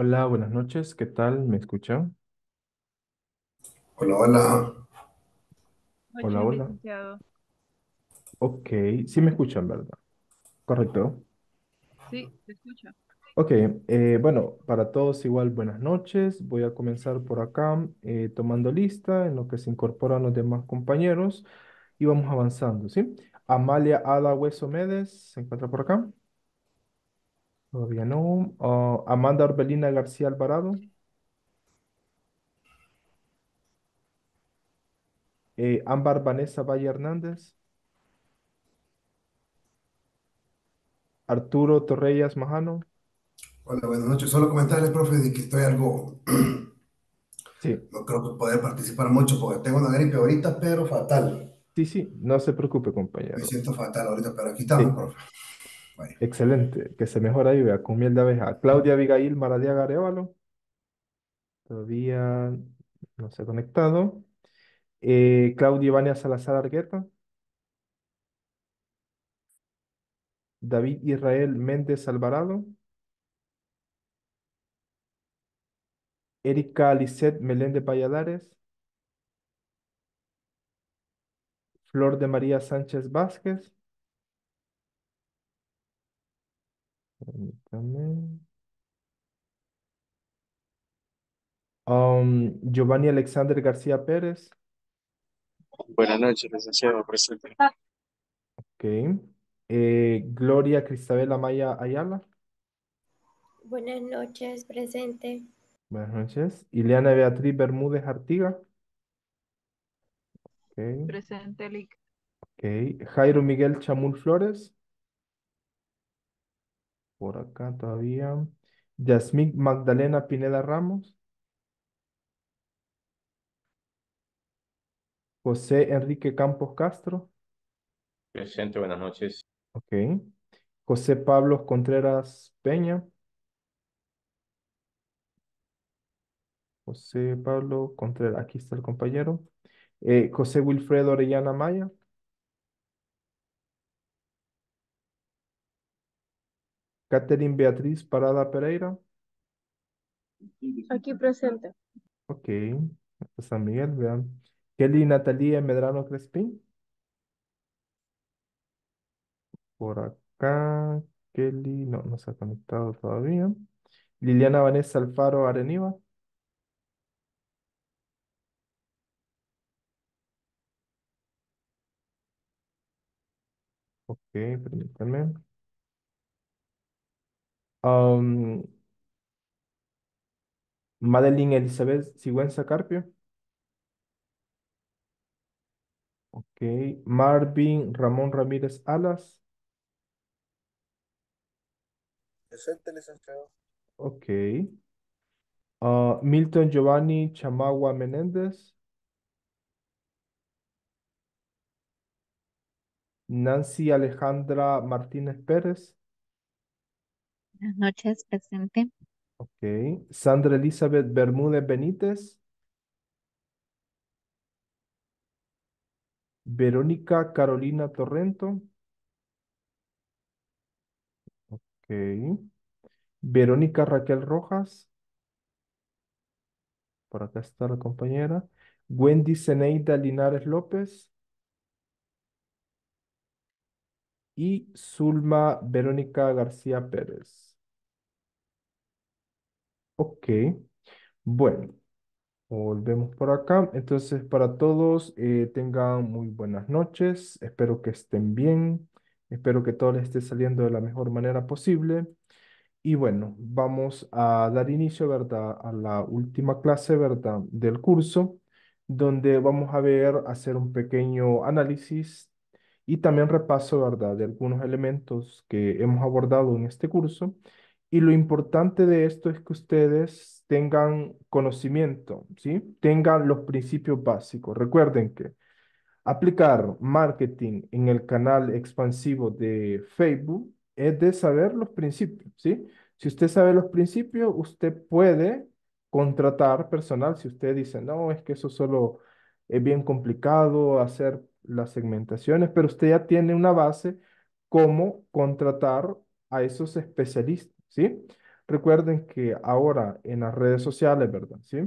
Hola, buenas noches. ¿Qué tal? ¿Me escuchan? Hola, hola. Hola, hola. Ok, sí me escuchan, ¿verdad? Correcto. Sí, te escucho. Ok, eh, bueno, para todos igual, buenas noches. Voy a comenzar por acá eh, tomando lista en lo que se incorporan los demás compañeros y vamos avanzando, ¿sí? Amalia Ada Hueso Méndez se encuentra por acá. Todavía no. Ah, Amanda Orbelina García Alvarado. Eh, Ámbar Vanessa Valle Hernández. Arturo Torreyas Majano. Hola, buenas noches. Solo comentarles, profe, de que estoy algo, Sí, no creo que poder participar mucho porque tengo una gripe ahorita, pero fatal. sí, sí. No se preocupe, compañero. Me siento fatal ahorita, pero aquí estamos, profe. Excelente, que se mejora y vea con miel de abeja. Claudia Abigail Maradiaga Garevalo, Todavía no se ha conectado. Eh, Claudia Ivania Salazar Argueta. David Israel Méndez Alvarado. Erika Lisset Meléndez Valladares. Flor de María Sánchez Vázquez. Permítame. Um, Giovanni Alexander García Pérez. Buenas noches, licenciado, presente. Ok. Eh, Gloria Cristabel Amaya Ayala. Buenas noches, presente. Buenas noches. Ileana Beatriz Bermúdez Artiga. Presente, Lic. Ok. Jairo Miguel Chamul Flores. Por acá todavía. Yasmín Magdalena Pineda Ramos. José Enrique Campos Castro. Presente, buenas noches. Ok. José Pablo Contreras Peña. José Pablo Contreras, aquí está el compañero. Eh, José Wilfredo Orellana Maya. Catherine Beatriz Parada Pereira. Aquí presente. Ok. San Miguel, vean. Kelly Natalia Medrano Crespín. Por acá. Kelly, no, no se ha conectado todavía. Liliana Vanessa Alfaro Areniva. Ok, permítanme. Madeline Elizabeth Sigüenza Carpio. Ok. Marvin Ramón Ramírez Alas. Presente, licenciado. Ok. Ah, Milton Giovanni Chamagua Menéndez. Nancy Alejandra Martínez Pérez. Buenas noches, presente. Ok. Sandra Elizabeth Bermúdez Benítez. Verónica Carolina Torrento. Ok. Verónica Raquel Rojas. Por acá está la compañera. Wendy Zeneida Linares López. Y Zulma Verónica García Pérez. Ok, bueno, volvemos por acá. Entonces, para todos, eh, tengan muy buenas noches. Espero que estén bien. Espero que todo les esté saliendo de la mejor manera posible. Y bueno, vamos a dar inicio, ¿verdad? A la última clase, ¿verdad? Del curso, donde vamos a ver, hacer un pequeño análisis y también repaso, ¿verdad? De algunos elementos que hemos abordado en este curso y lo importante de esto es que ustedes tengan conocimiento, ¿sí? Tengan los principios básicos. Recuerden que aplicar marketing en el canal expansivo de Facebook es de saber los principios, ¿sí? Si usted sabe los principios, usted puede contratar personal. Si usted dice, no, es que eso solo es bien complicado hacer las segmentaciones, pero usted ya tiene una base cómo contratar a esos especialistas. ¿sí? Recuerden que ahora en las redes sociales, ¿verdad? ¿Sí?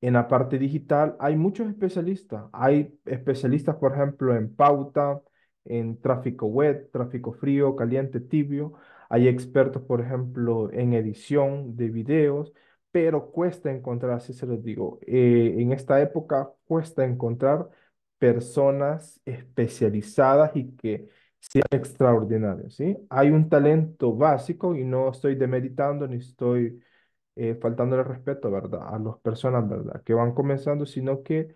En la parte digital hay muchos especialistas. Hay especialistas, por ejemplo, en pauta, en tráfico web, tráfico frío, caliente, tibio. Hay expertos, por ejemplo, en edición de videos, pero cuesta encontrar, así se los digo, eh, en esta época cuesta encontrar personas especializadas y que sea extraordinario, ¿sí? Hay un talento básico y no estoy demeritando ni estoy eh, faltando el respeto, ¿verdad? A las personas, ¿verdad? Que van comenzando, sino que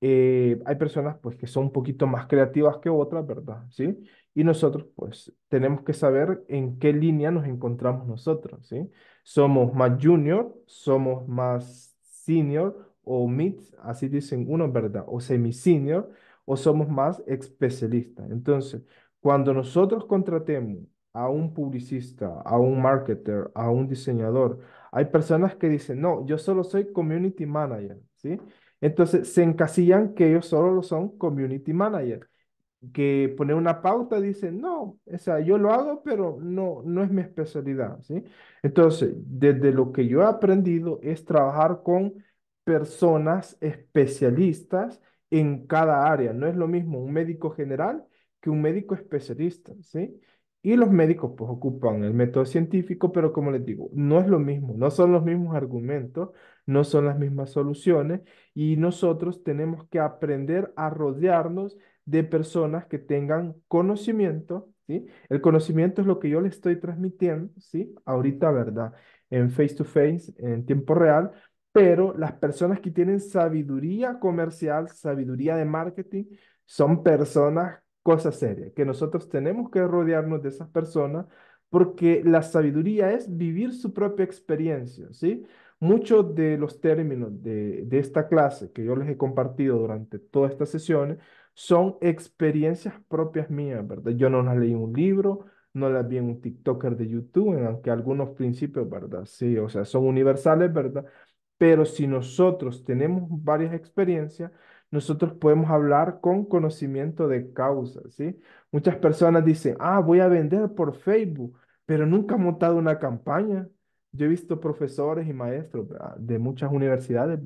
eh, hay personas, pues, que son un poquito más creativas que otras, ¿verdad? ¿Sí? Y nosotros, pues, tenemos que saber en qué línea nos encontramos nosotros, ¿sí? Somos más junior, somos más senior o mid, así dicen unos, ¿verdad? O semi-senior, o somos más especialistas. Entonces, cuando nosotros contratemos a un publicista, a un marketer, a un diseñador, hay personas que dicen, no, yo solo soy community manager, ¿sí? Entonces se encasillan que ellos solo lo son community manager. Que poner una pauta dicen, no, o sea, yo lo hago, pero no, no es mi especialidad, ¿sí? Entonces, desde lo que yo he aprendido es trabajar con personas especialistas en cada área. No es lo mismo un médico general un médico especialista, ¿sí? Y los médicos pues ocupan el método científico, pero como les digo, no es lo mismo, no son los mismos argumentos, no son las mismas soluciones y nosotros tenemos que aprender a rodearnos de personas que tengan conocimiento, ¿sí? El conocimiento es lo que yo le estoy transmitiendo, ¿sí? Ahorita, ¿verdad? En face to face, en tiempo real, pero las personas que tienen sabiduría comercial, sabiduría de marketing, son personas cosa seria, que nosotros tenemos que rodearnos de esas personas porque la sabiduría es vivir su propia experiencia, ¿sí? Muchos de los términos de, de esta clase que yo les he compartido durante todas estas sesiones son experiencias propias mías, ¿verdad? Yo no las leí en un libro, no las vi en un TikToker de YouTube, aunque algunos principios, ¿verdad? Sí, o sea, son universales, ¿verdad? Pero si nosotros tenemos varias experiencias, nosotros podemos hablar con conocimiento de causa, ¿sí? Muchas personas dicen, ah, voy a vender por Facebook, pero nunca han montado una campaña. Yo he visto profesores y maestros de muchas universidades,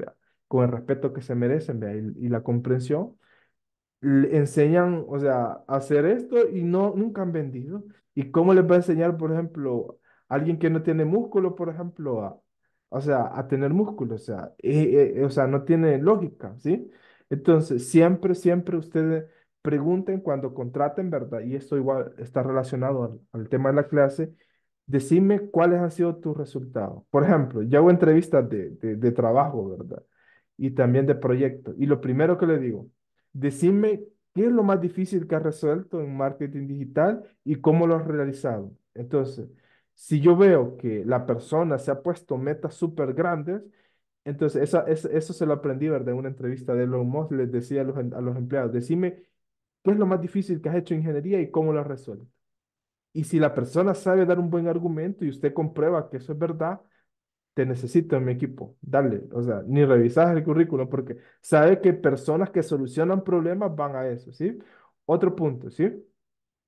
con el respeto que se merecen Y, la comprensión, enseñan, o sea, a hacer esto y no, nunca han vendido. ¿Y cómo les va a enseñar, por ejemplo, a alguien que no tiene músculo, por ejemplo, a, o sea, a tener músculo? O sea, eh, eh, o sea no tiene lógica, ¿sí? Entonces, siempre, siempre ustedes pregunten cuando contraten, ¿verdad? Y esto igual está relacionado al, tema de la clase. Decime cuáles han sido tus resultados. Por ejemplo, yo hago entrevistas de, de trabajo, ¿verdad? Y también de proyecto. Y lo primero que le digo, decime qué es lo más difícil que has resuelto en marketing digital y cómo lo has realizado. Entonces, si yo veo que la persona se ha puesto metas súper grandes, entonces, eso se lo aprendí, ¿verdad? En una entrevista de los Musk les decía em, a los, empleados, decime qué es lo más difícil que has hecho en ingeniería y cómo lo has resuelto. Y si la persona sabe dar un buen argumento y usted comprueba que eso es verdad, te necesito en mi equipo, dale, o sea, ni revisas el currículum porque sabe que personas que solucionan problemas van a eso, ¿sí? Otro punto, ¿sí?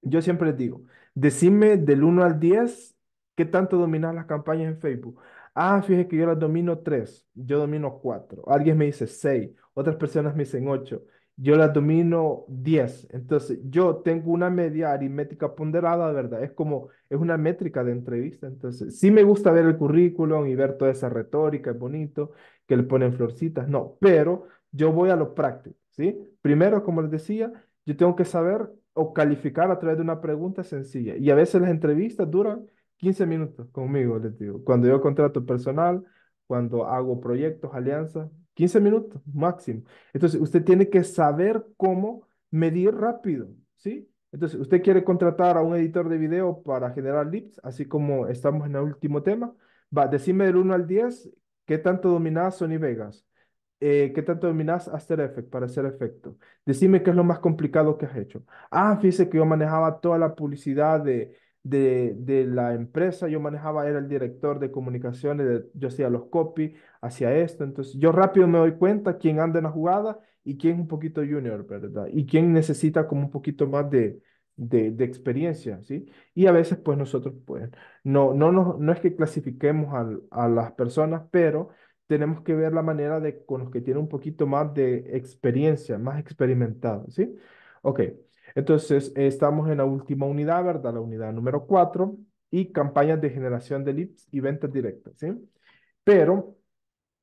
Yo siempre les digo, decime del 1 al 10 qué tanto dominas las campañas en Facebook. Ah, fíjese que yo las domino tres, yo domino cuatro. Alguien me dice seis, otras personas me dicen ocho. Yo las domino diez. Entonces, yo tengo una media aritmética ponderada, ¿verdad? Es como, es una métrica de entrevista. Entonces, sí me gusta ver el currículum y ver toda esa retórica, es bonito, que le ponen florcitas, no, pero yo voy a lo práctico, ¿sí? Primero, como les decía, yo tengo que saber o calificar a través de una pregunta sencilla. Y a veces las entrevistas duran 15 minutos conmigo, les digo. Cuando yo contrato personal, cuando hago proyectos, alianzas, 15 minutos máximo. Entonces, usted tiene que saber cómo medir rápido, ¿sí? Entonces, usted quiere contratar a un editor de video para generar lips, así como estamos en el último tema. Va, decime del 1 al 10, ¿qué tanto dominás Sony Vegas? Eh, ¿Qué tanto dominás After Effects para hacer efecto? Decime qué es lo más complicado que has hecho. Ah, fíjese que yo manejaba toda la publicidad de de, de la empresa, yo manejaba, era el director de comunicaciones, de, yo hacía los copy, hacía esto, entonces yo rápido me doy cuenta quién anda en la jugada y quién es un poquito junior, ¿verdad? Y quién necesita como un poquito más de, de, de, experiencia, ¿sí? Y a veces, pues nosotros, pues, no, no, no, no es que clasifiquemos a, a las personas, pero tenemos que ver la manera de con los que tienen un poquito más de experiencia, más experimentado, ¿sí? Ok. Entonces, eh, estamos en la última unidad, ¿verdad? La unidad número cuatro. y campañas de generación de leads y ventas directas, ¿sí? Pero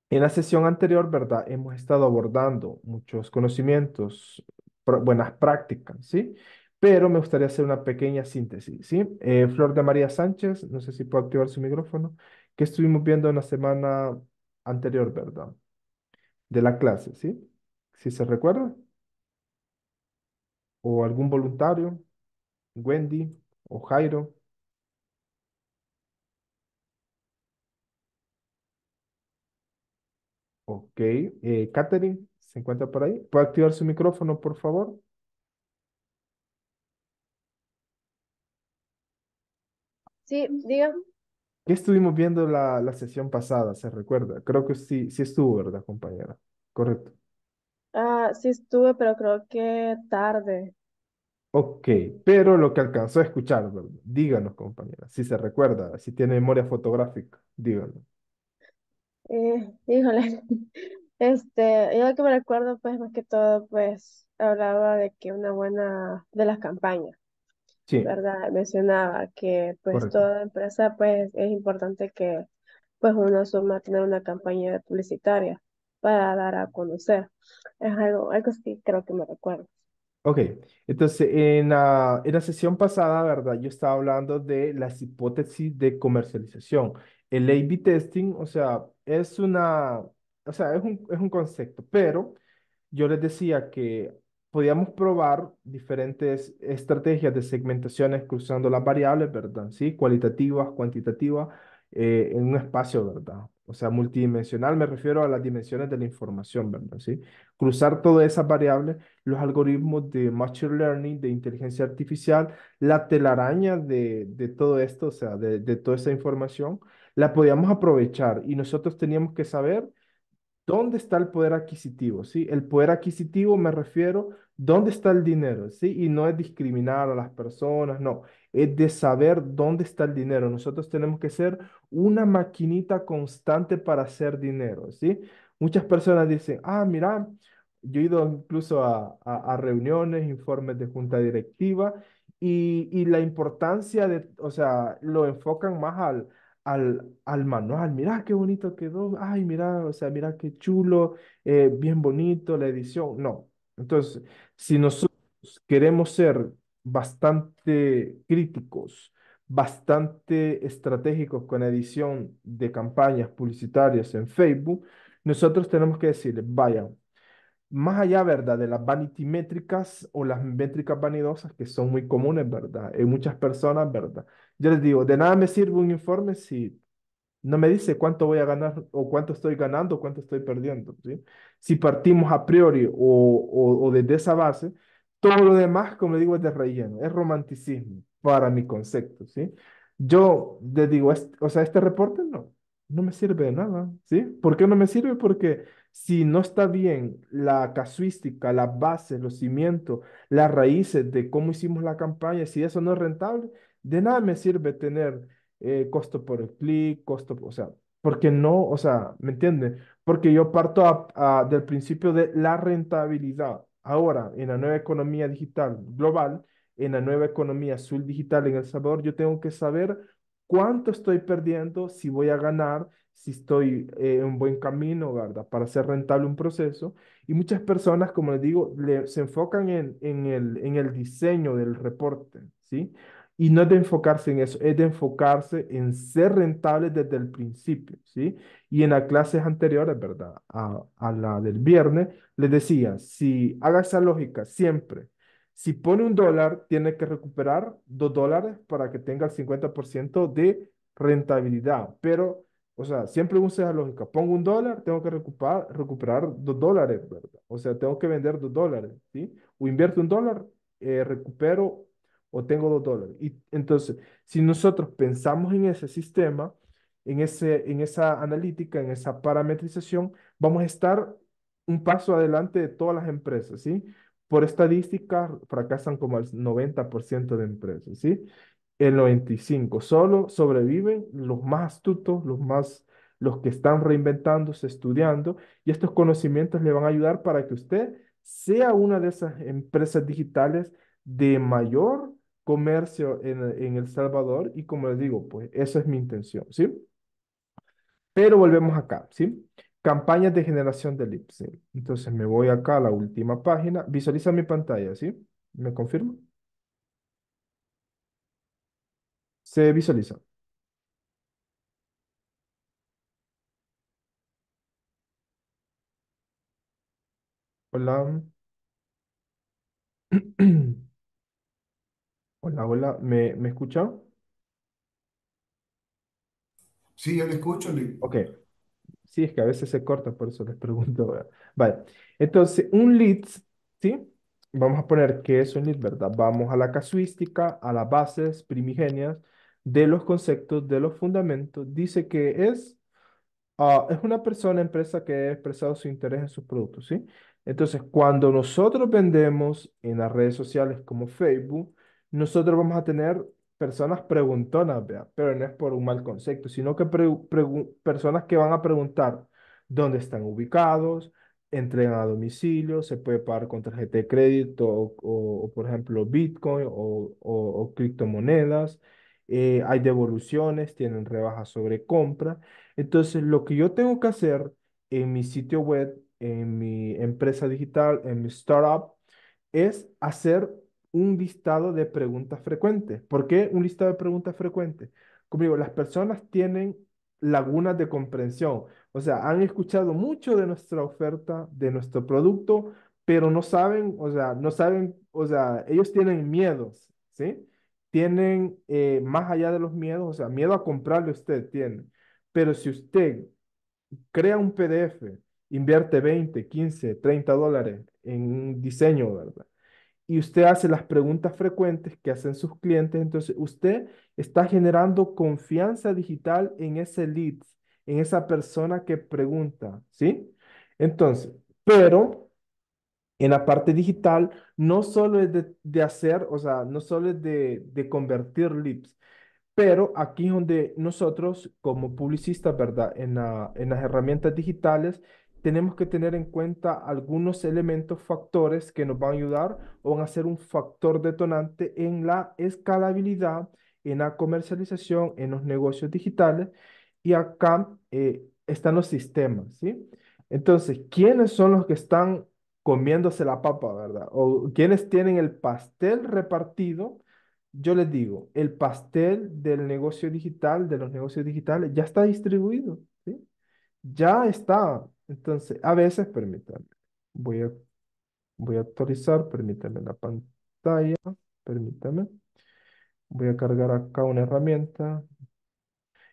en la sesión anterior, ¿verdad? Hemos estado abordando muchos conocimientos, buenas prácticas, ¿sí? Pero me gustaría hacer una pequeña síntesis, ¿sí? Eh, Flor de María Sánchez, no sé si puedo activar su micrófono, que estuvimos viendo en la semana anterior, ¿verdad? De la clase, ¿sí? Si se recuerda? o algún voluntario, Wendy o Jairo. Ok, eh, Katherine, ¿se encuentra por ahí? ¿Puede activar su micrófono, por favor? Sí, diga. ¿Qué estuvimos viendo la, la sesión pasada? ¿Se recuerda? Creo que sí, sí estuvo, ¿verdad, compañera? Correcto. Ah, sí estuve, pero creo que tarde. Ok, pero lo que alcanzó a escuchar, díganos, compañera, si se recuerda, si tiene memoria fotográfica, díganos. Eh, híjole, este, yo lo que me recuerdo, pues más que todo, pues hablaba de que una buena de las campañas, Sí, ¿verdad? Mencionaba que pues toda empresa, pues es importante que pues uno a tener una campaña publicitaria para dar a conocer. Es algo, algo creo que me recuerdo. Ok, entonces en la, en la sesión pasada, ¿verdad? Yo estaba hablando de las hipótesis de comercialización. El A-B testing, o sea, es una, o sea, es un, es un concepto, pero yo les decía que podíamos probar diferentes estrategias de segmentaciones cruzando las variables, ¿verdad? Sí, cualitativas, cuantitativas, eh, en un espacio, ¿verdad? O sea, multidimensional me refiero a las dimensiones de la información, ¿verdad? ¿Sí? Cruzar todas esas variables, los algoritmos de Machine Learning, de inteligencia artificial, la telaraña de, de todo esto, o sea, de, de toda esa información, la podíamos aprovechar y nosotros teníamos que saber dónde está el poder adquisitivo, ¿sí? El poder adquisitivo me refiero, dónde está el dinero, ¿sí? Y no es discriminar a las personas, no, es de saber dónde está el dinero. Nosotros tenemos que ser una maquinita constante para hacer dinero, ¿sí? Muchas personas dicen, ah, mira, yo he ido incluso a, reuniones, informes de junta directiva y, la importancia de, o sea, lo enfocan más al, al, al manual. Mira qué bonito quedó, ay, mira, o sea, mira qué chulo, eh, bien bonito la edición. No. Entonces, si nosotros queremos ser bastante críticos, bastante estratégicos con edición de campañas publicitarias en Facebook, nosotros tenemos que decirles, vayan, más allá, ¿verdad? De las vanity métricas o las métricas vanidosas que son muy comunes, ¿verdad? En muchas personas, ¿verdad? Yo les digo, de nada me sirve un informe si no me dice cuánto voy a ganar o cuánto estoy ganando o cuánto estoy perdiendo, ¿sí? Si partimos a priori o, o, o desde esa base, todo lo demás, como digo, es de relleno, es romanticismo para mi concepto, ¿sí? Yo le digo, o sea, este reporte no, no me sirve de nada, ¿sí? ¿Por qué no me sirve? Porque si no está bien la casuística, las bases, los cimientos, las raíces de cómo hicimos la campaña, si eso no es rentable, de nada me sirve tener eh, costo por clic, costo, o sea, porque no, o sea, ¿me entiende Porque yo parto del principio de la rentabilidad ahora en la nueva economía digital global, en la nueva economía azul digital en El Salvador, yo tengo que saber cuánto estoy perdiendo, si voy a ganar, si estoy eh, en buen camino, ¿verdad? Para hacer rentable un proceso. Y muchas personas, como les digo, se enfocan en, el, en el diseño del reporte, ¿sí? Y no es de enfocarse en eso, es de enfocarse en ser rentable desde el principio, ¿sí? Y en las clases anteriores, ¿verdad? A, la del viernes, les decía, si haga esa lógica siempre, si pone un dólar, tiene que recuperar dos dólares para que tenga el 50% de rentabilidad. Pero, o sea, siempre usa esa lógica. Pongo un dólar, tengo que recuperar, recuperar dos dólares, ¿verdad? O sea, tengo que vender dos dólares, ¿sí? O invierto un dólar, eh, recupero o tengo dos dólares. Y entonces, si nosotros pensamos en ese sistema, en, ese, en esa analítica, en esa parametrización, vamos a estar un paso adelante de todas las empresas, ¿sí? Por estadística, fracasan como el 90% de empresas, ¿sí? El 95%. Solo sobreviven los más astutos, los más los que están reinventándose, estudiando, y estos conocimientos le van a ayudar para que usted sea una de esas empresas digitales de mayor comercio en, El Salvador y como les digo, pues esa es mi intención, ¿sí? Pero volvemos acá, ¿sí? Campañas de generación de leads. Entonces me voy acá a la última página. Visualiza mi pantalla, ¿sí? ¿Me confirma? Se visualiza. Hola. Hola, hola, ¿me, me escucha? Sí, yo le escucho. okay Ok, sí, es que a veces se corta, por eso les pregunto. Vale, entonces, un lead, ¿sí? Vamos a poner que es un lead, ¿verdad? Vamos a la casuística, a las bases primigenias de los conceptos, de los fundamentos. Dice que es ah, es una persona, empresa que ha expresado su interés en sus productos, ¿sí? Entonces, cuando nosotros vendemos en las redes sociales como Facebook, nosotros vamos a tener personas preguntonas, pero no es por un mal concepto, sino que personas que van a preguntar dónde están ubicados, entregan a domicilio, se puede pagar con tarjeta de crédito o, por ejemplo, Bitcoin o, o criptomonedas. Eh, hay devoluciones, tienen rebajas sobre compra. Entonces, lo que yo tengo que hacer en mi sitio web, en mi empresa digital, en mi startup, es hacer un listado de preguntas frecuentes. ¿Por qué un listado de preguntas frecuentes? Como digo, las personas tienen lagunas de comprensión. O sea, han escuchado mucho de nuestra oferta, de nuestro producto, pero no saben, o sea, no saben, o sea, ellos tienen miedos, ¿sí? Tienen eh, más allá de los miedos, o sea, miedo a comprarle usted tiene. Pero si usted crea un PDF, invierte 20, 15, 30 dólares en un diseño, ¿verdad? y usted hace las preguntas frecuentes que hacen sus clientes, entonces usted está generando confianza digital en ese lead, en esa persona que pregunta, ¿sí? Entonces, pero en la parte digital no solo es de, hacer, o sea, no solo es de, convertir leads, pero aquí es donde nosotros como publicistas, ¿verdad? En, la, en las herramientas digitales tenemos que tener en cuenta algunos elementos, factores que nos van a ayudar o van a ser un factor detonante en la escalabilidad, en la comercialización, en los negocios digitales. Y acá eh, están los sistemas, ¿sí? Entonces, ¿quiénes son los que están comiéndose la papa, verdad? O ¿Quiénes tienen el pastel repartido, yo les digo, el pastel del negocio digital, de los negocios digitales, ya está distribuido, ¿sí? Ya está entonces, a veces, permítanme, voy a, voy a actualizar, permítanme la pantalla, permítanme. Voy a cargar acá una herramienta.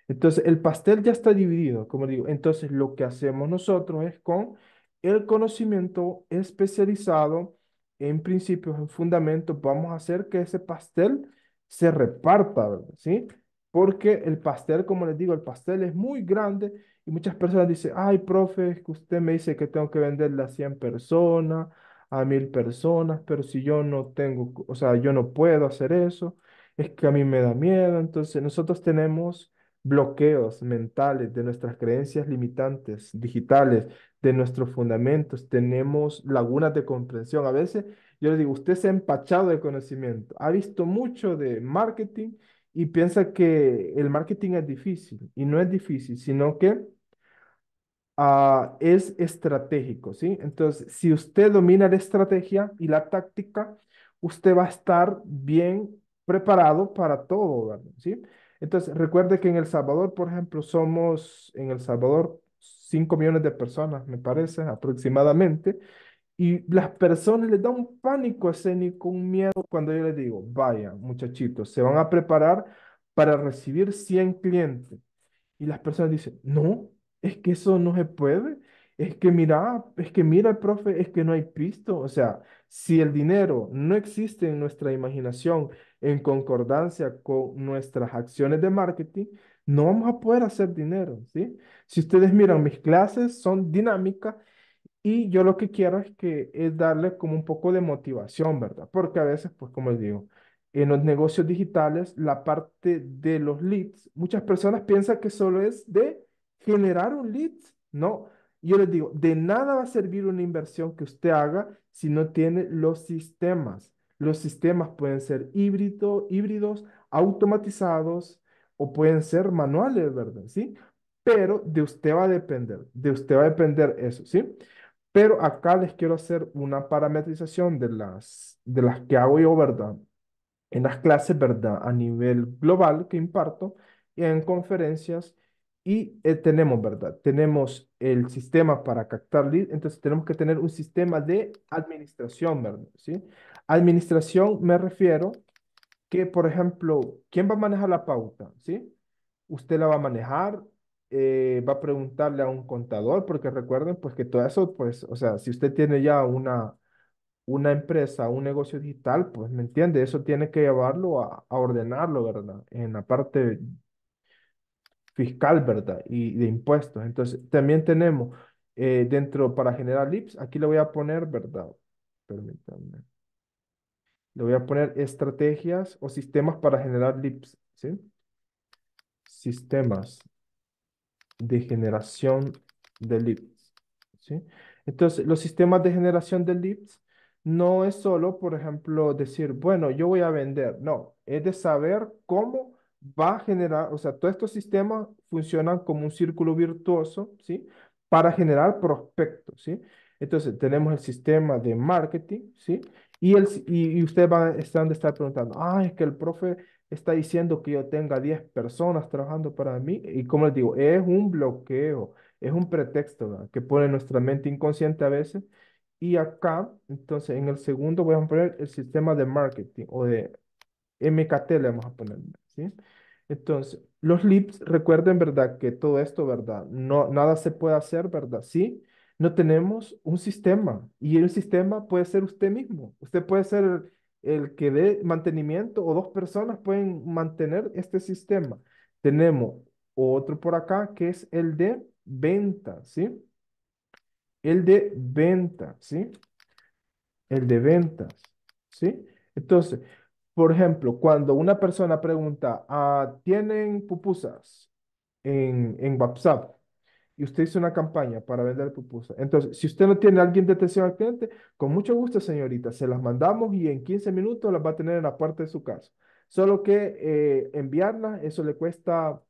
Entonces, el pastel ya está dividido, como digo. Entonces, lo que hacemos nosotros es con el conocimiento especializado en principios, en fundamentos, vamos a hacer que ese pastel se reparta, ¿sí? porque el pastel, como les digo, el pastel es muy grande y muchas personas dicen, ay, profe, es que usted me dice que tengo que venderle a 100 personas, a 1000 personas, pero si yo no tengo, o sea, yo no puedo hacer eso, es que a mí me da miedo. Entonces nosotros tenemos bloqueos mentales de nuestras creencias limitantes digitales, de nuestros fundamentos, tenemos lagunas de comprensión. A veces yo les digo, usted se ha empachado de conocimiento, ha visto mucho de marketing y piensa que el marketing es difícil y no es difícil, sino que ah, es estratégico, ¿sí? Entonces, si usted domina la estrategia y la táctica, usted va a estar bien preparado para todo, ¿sí? Entonces, recuerde que en El Salvador, por ejemplo, somos en El Salvador 5 millones de personas, me parece, aproximadamente. Y las personas les da un pánico escénico, un miedo cuando yo les digo, vaya muchachitos, se van a preparar para recibir 100 clientes. Y las personas dicen, no, es que eso no se puede. Es que mira, es que mira, el profe, es que no hay pisto. O sea, si el dinero no existe en nuestra imaginación en concordancia con nuestras acciones de marketing, no vamos a poder hacer dinero, ¿sí? Si ustedes miran, mis clases son dinámicas y yo lo que quiero es que es darle como un poco de motivación, ¿verdad? Porque a veces, pues como les digo, en los negocios digitales, la parte de los leads, muchas personas piensan que solo es de generar un lead, ¿no? Yo les digo, de nada va a servir una inversión que usted haga si no tiene los sistemas. Los sistemas pueden ser híbrido, híbridos, automatizados o pueden ser manuales, ¿verdad? ¿Sí? Pero de usted va a depender, de usted va a depender eso, ¿sí? Pero acá les quiero hacer una parametrización de las, de las que hago yo, ¿verdad? En las clases, ¿verdad? A nivel global que imparto, en conferencias. Y eh, tenemos, ¿verdad? Tenemos el sistema para captar lead, entonces tenemos que tener un sistema de administración, ¿verdad? ¿Sí? Administración me refiero que, por ejemplo, ¿quién va a manejar la pauta? ¿Sí? Usted la va a manejar, eh, va a preguntarle a un contador, porque recuerden pues que todo eso, pues, o sea, si usted tiene ya una, una empresa, un negocio digital, pues, ¿me entiende? Eso tiene que llevarlo a, ordenarlo, ¿verdad? En la parte fiscal, ¿verdad? Y de impuestos. Entonces, también tenemos eh, dentro para generar LIPS, aquí le voy a poner, ¿verdad? Permítanme. Le voy a poner estrategias o sistemas para generar LIPS, ¿sí? Sistemas de generación de leads, ¿sí? Entonces, los sistemas de generación de leads, no es solo, por ejemplo, decir, bueno, yo voy a vender. No, es de saber cómo va a generar, o sea, todos estos sistemas funcionan como un círculo virtuoso, ¿sí? Para generar prospectos, ¿sí? Entonces, tenemos el sistema de marketing, ¿sí? Y, el, y, ustedes van, están de estar preguntando, ah, es que el profe está diciendo que yo tenga 10 personas trabajando para mí. Y como les digo, es un bloqueo, es un pretexto que pone nuestra mente inconsciente a veces. Y acá, entonces, en el segundo voy a poner el sistema de marketing o de MKT, le vamos a poner, ¿sí? Entonces, los leads recuerden, ¿verdad? Que todo esto, ¿verdad? No, nada se puede hacer, ¿verdad? Sí, no tenemos un sistema y el sistema puede ser usted mismo. Usted puede ser el, que dé mantenimiento o dos personas pueden mantener este sistema. Tenemos otro por acá que es el de venta, ¿sí? El de venta, ¿sí? El de ventas, ¿sí? Entonces, por ejemplo, cuando una persona pregunta, ah, ¿tienen pupusas en WhatsApp? y usted hizo una campaña para vender propuestas. Entonces, si usted no tiene alguien de atención al cliente, con mucho gusto, señorita, se las mandamos y en 15 minutos las va a tener en la parte de su casa. Solo que eh, enviarlas, eso le cuesta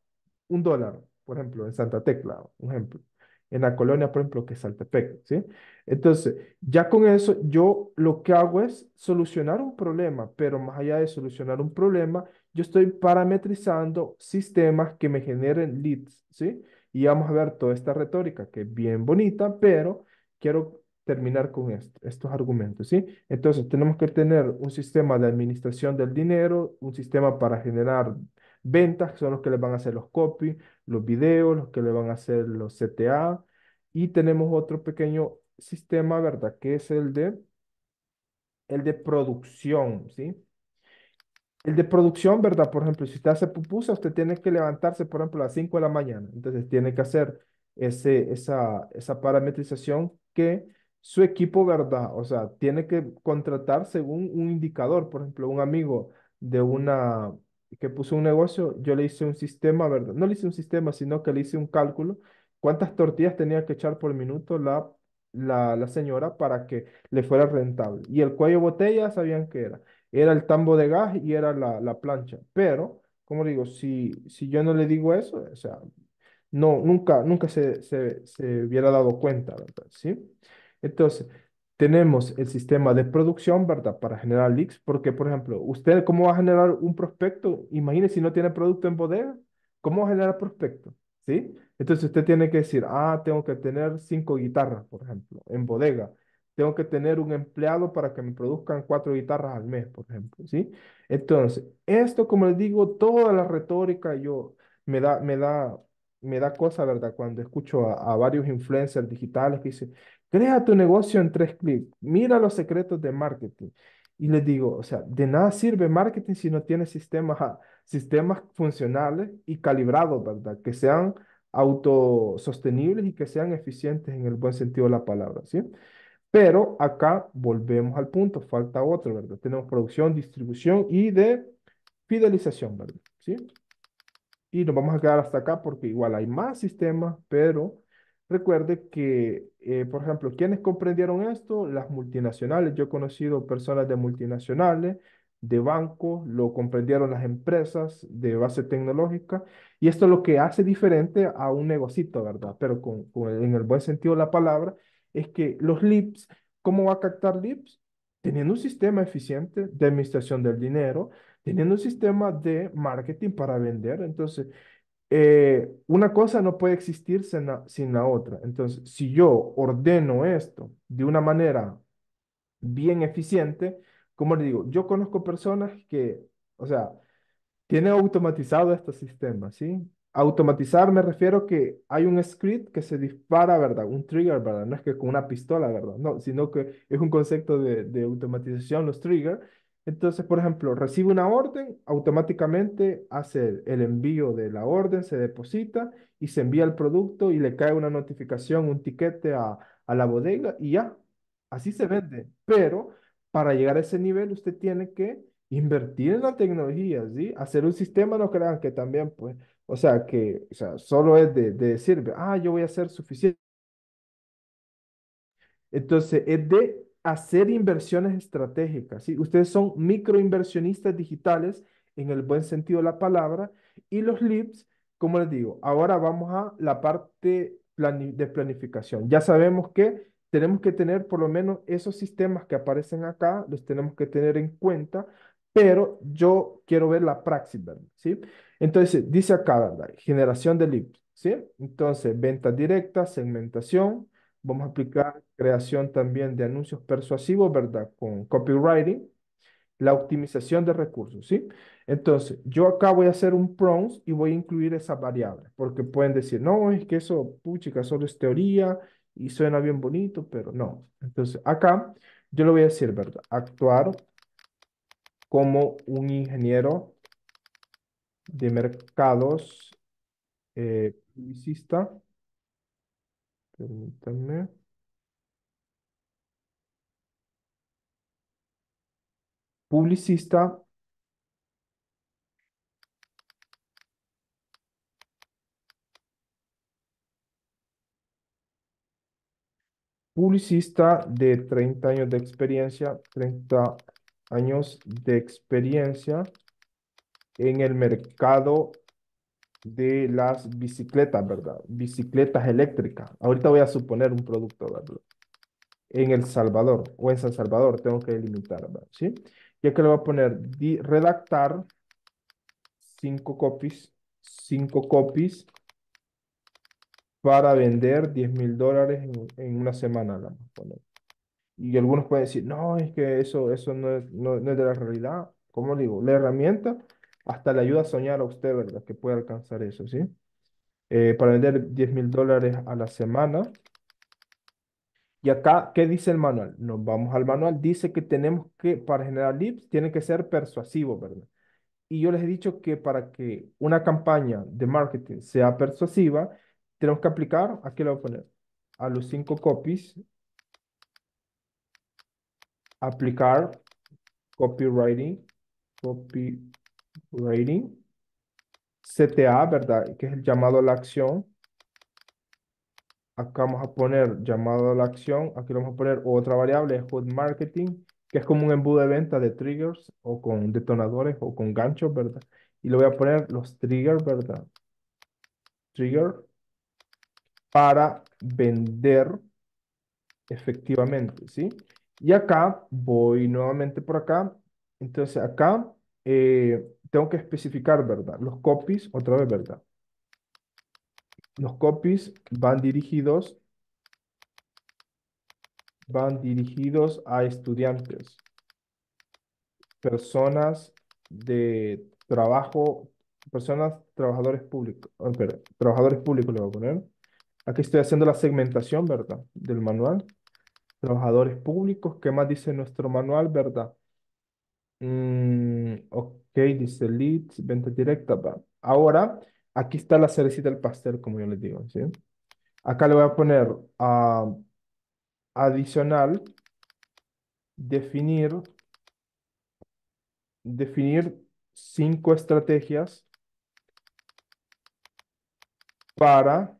un dólar, por ejemplo, en Santa Tecla, un ejemplo. En la colonia, por ejemplo, que es Saltepec, ¿sí? Entonces, ya con eso, yo lo que hago es solucionar un problema, pero más allá de solucionar un problema, yo estoy parametrizando sistemas que me generen leads, ¿sí? Y vamos a ver toda esta retórica que es bien bonita, pero quiero terminar con estos argumentos, ¿sí? Entonces, tenemos que tener un sistema de administración del dinero, un sistema para generar ventas, que son los que le van a hacer los copy, los videos, los que le van a hacer los CTA, y tenemos otro pequeño sistema, ¿verdad? Que es el de, el de producción, ¿sí? El de producción, ¿verdad? Por ejemplo, si usted hace pupusa, usted tiene que levantarse, por ejemplo, a las 5 de la mañana. Entonces, tiene que hacer ese, esa, esa parametrización que su equipo, ¿verdad? O sea, tiene que contratar según un indicador. Por ejemplo, un amigo de una que puso un negocio, yo le hice un sistema, ¿verdad? No le hice un sistema, sino que le hice un cálculo. ¿Cuántas tortillas tenía que echar por minuto la, la, la señora para que le fuera rentable? Y el cuello botella, ¿sabían que era? era el tambo de gas y era la, la plancha. Pero, como digo, si, si yo no le digo eso, o sea, no, nunca, nunca se, se, se hubiera dado cuenta, ¿verdad? ¿Sí? Entonces, tenemos el sistema de producción, ¿verdad? Para generar leaks, porque, por ejemplo, usted, ¿cómo va a generar un prospecto? imagínese si no tiene producto en bodega, ¿cómo va a generar prospecto? ¿Sí? Entonces usted tiene que decir, ah, tengo que tener cinco guitarras, por ejemplo, en bodega tengo que tener un empleado para que me produzcan cuatro guitarras al mes, por ejemplo, ¿sí? Entonces, esto, como les digo, toda la retórica yo me da, me da, me da cosa, ¿verdad? Cuando escucho a, varios influencers digitales que dicen, crea tu negocio en tres clics, mira los secretos de marketing. Y les digo, o sea, de nada sirve marketing si no tienes sistemas, ah, sistemas funcionales y calibrados, ¿verdad? Que sean autosostenibles y que sean eficientes en el buen sentido de la palabra, ¿sí? Pero acá volvemos al punto, falta otro, ¿verdad? Tenemos producción, distribución y de fidelización, ¿verdad? ¿Sí? Y nos vamos a quedar hasta acá porque igual hay más sistemas, pero recuerde que, eh, por ejemplo, ¿quiénes comprendieron esto? Las multinacionales. Yo he conocido personas de multinacionales, de bancos, lo comprendieron las empresas de base tecnológica. Y esto es lo que hace diferente a un negocito, ¿verdad? Pero en el buen sentido de la palabra, es que los LIPS, ¿cómo va a captar LIPS? Teniendo un sistema eficiente de administración del dinero, teniendo un sistema de marketing para vender. Entonces, eh, una cosa no puede existir sin la, otra. Entonces, si yo ordeno esto de una manera bien eficiente, como le digo, yo conozco personas que, o sea, tienen automatizado este sistema, ¿sí? Automatizar me refiero que hay un script que se dispara, ¿verdad? Un trigger, ¿verdad? No es que con una pistola, ¿verdad? No, sino que es un concepto de, de automatización, los triggers. Entonces, por ejemplo, recibe una orden, automáticamente hace el envío de la orden, se deposita y se envía el producto y le cae una notificación, un tiquete a, a la bodega y ya, así se vende. Pero para llegar a ese nivel usted tiene que invertir en la tecnología, ¿sí? Hacer un sistema, no crean que también, pues, o sea, que o sea, solo es de, decir, ah, yo voy a ser suficiente. Entonces, es de hacer inversiones estratégicas. ¿sí? Ustedes son microinversionistas digitales en el buen sentido de la palabra y los LIPS, como les digo, ahora vamos a la parte de planificación. Ya sabemos que tenemos que tener por lo menos esos sistemas que aparecen acá, los tenemos que tener en cuenta, pero yo quiero ver la praxis, ¿sí? Entonces, dice acá, ¿verdad? Generación de leads, ¿sí? Entonces, venta directa, segmentación. Vamos a aplicar creación también de anuncios persuasivos, ¿verdad? Con copywriting. La optimización de recursos, ¿sí? Entonces, yo acá voy a hacer un prompt y voy a incluir esa variable, porque pueden decir, no, es que eso, puchica, solo es teoría y suena bien bonito, pero no. Entonces, acá yo lo voy a decir, ¿verdad? Actuar como un ingeniero de mercados eh, publicista. Permítanme. Publicista publicista de 30 años de experiencia, 30 años de experiencia en el mercado de las bicicletas, ¿verdad? Bicicletas eléctricas. Ahorita voy a suponer un producto, ¿verdad? En El Salvador o en San Salvador, tengo que delimitar, ¿verdad? ¿Sí? y que le voy a poner redactar cinco copies, cinco copies para vender 10 mil dólares en, una semana. poner. y algunos pueden decir, no, es que eso, eso no, es, no, no es de la realidad. ¿Cómo digo? La herramienta hasta le ayuda a soñar a usted, ¿verdad? Que puede alcanzar eso, ¿sí? Eh, para vender 10 mil dólares a la semana. Y acá, ¿qué dice el manual? Nos vamos al manual. Dice que tenemos que, para generar leads, tiene que ser persuasivo, ¿verdad? Y yo les he dicho que para que una campaña de marketing sea persuasiva, tenemos que aplicar, aquí le voy a poner, a los cinco copies, aplicar copywriting, copy rating, CTA, ¿verdad? Que es el llamado a la acción. Acá vamos a poner llamado a la acción. Aquí vamos a poner otra variable, Hood Marketing, que es como un embudo de venta de triggers o con detonadores o con ganchos, ¿verdad? Y le voy a poner los triggers, ¿verdad? Trigger para vender efectivamente, ¿sí? Y acá voy nuevamente por acá. Entonces acá eh, tengo que especificar, ¿verdad? Los copies, otra vez, ¿verdad? Los copies van dirigidos, van dirigidos a estudiantes, personas de trabajo, personas trabajadores públicos, oh, trabajadores públicos le voy a poner. Aquí estoy haciendo la segmentación, ¿verdad? Del manual. Trabajadores públicos, ¿qué más dice nuestro manual, verdad? Mm, ok dice leads, venta directa. Ahora, aquí está la cerecita del pastel, como yo les digo, ¿sí? Acá le voy a poner ah, adicional, definir, definir cinco estrategias para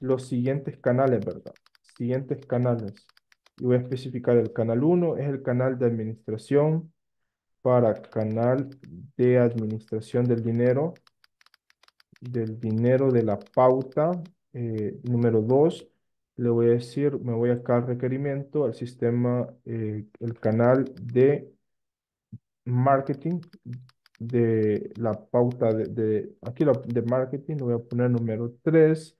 los siguientes canales, ¿verdad? Siguientes canales. Y voy a especificar el canal 1, es el canal de administración para canal de administración del dinero, del dinero de la pauta. Eh, número 2, le voy a decir, me voy acá al requerimiento, al sistema, eh, el canal de marketing de la pauta de, aquí de marketing, le voy a poner número 3,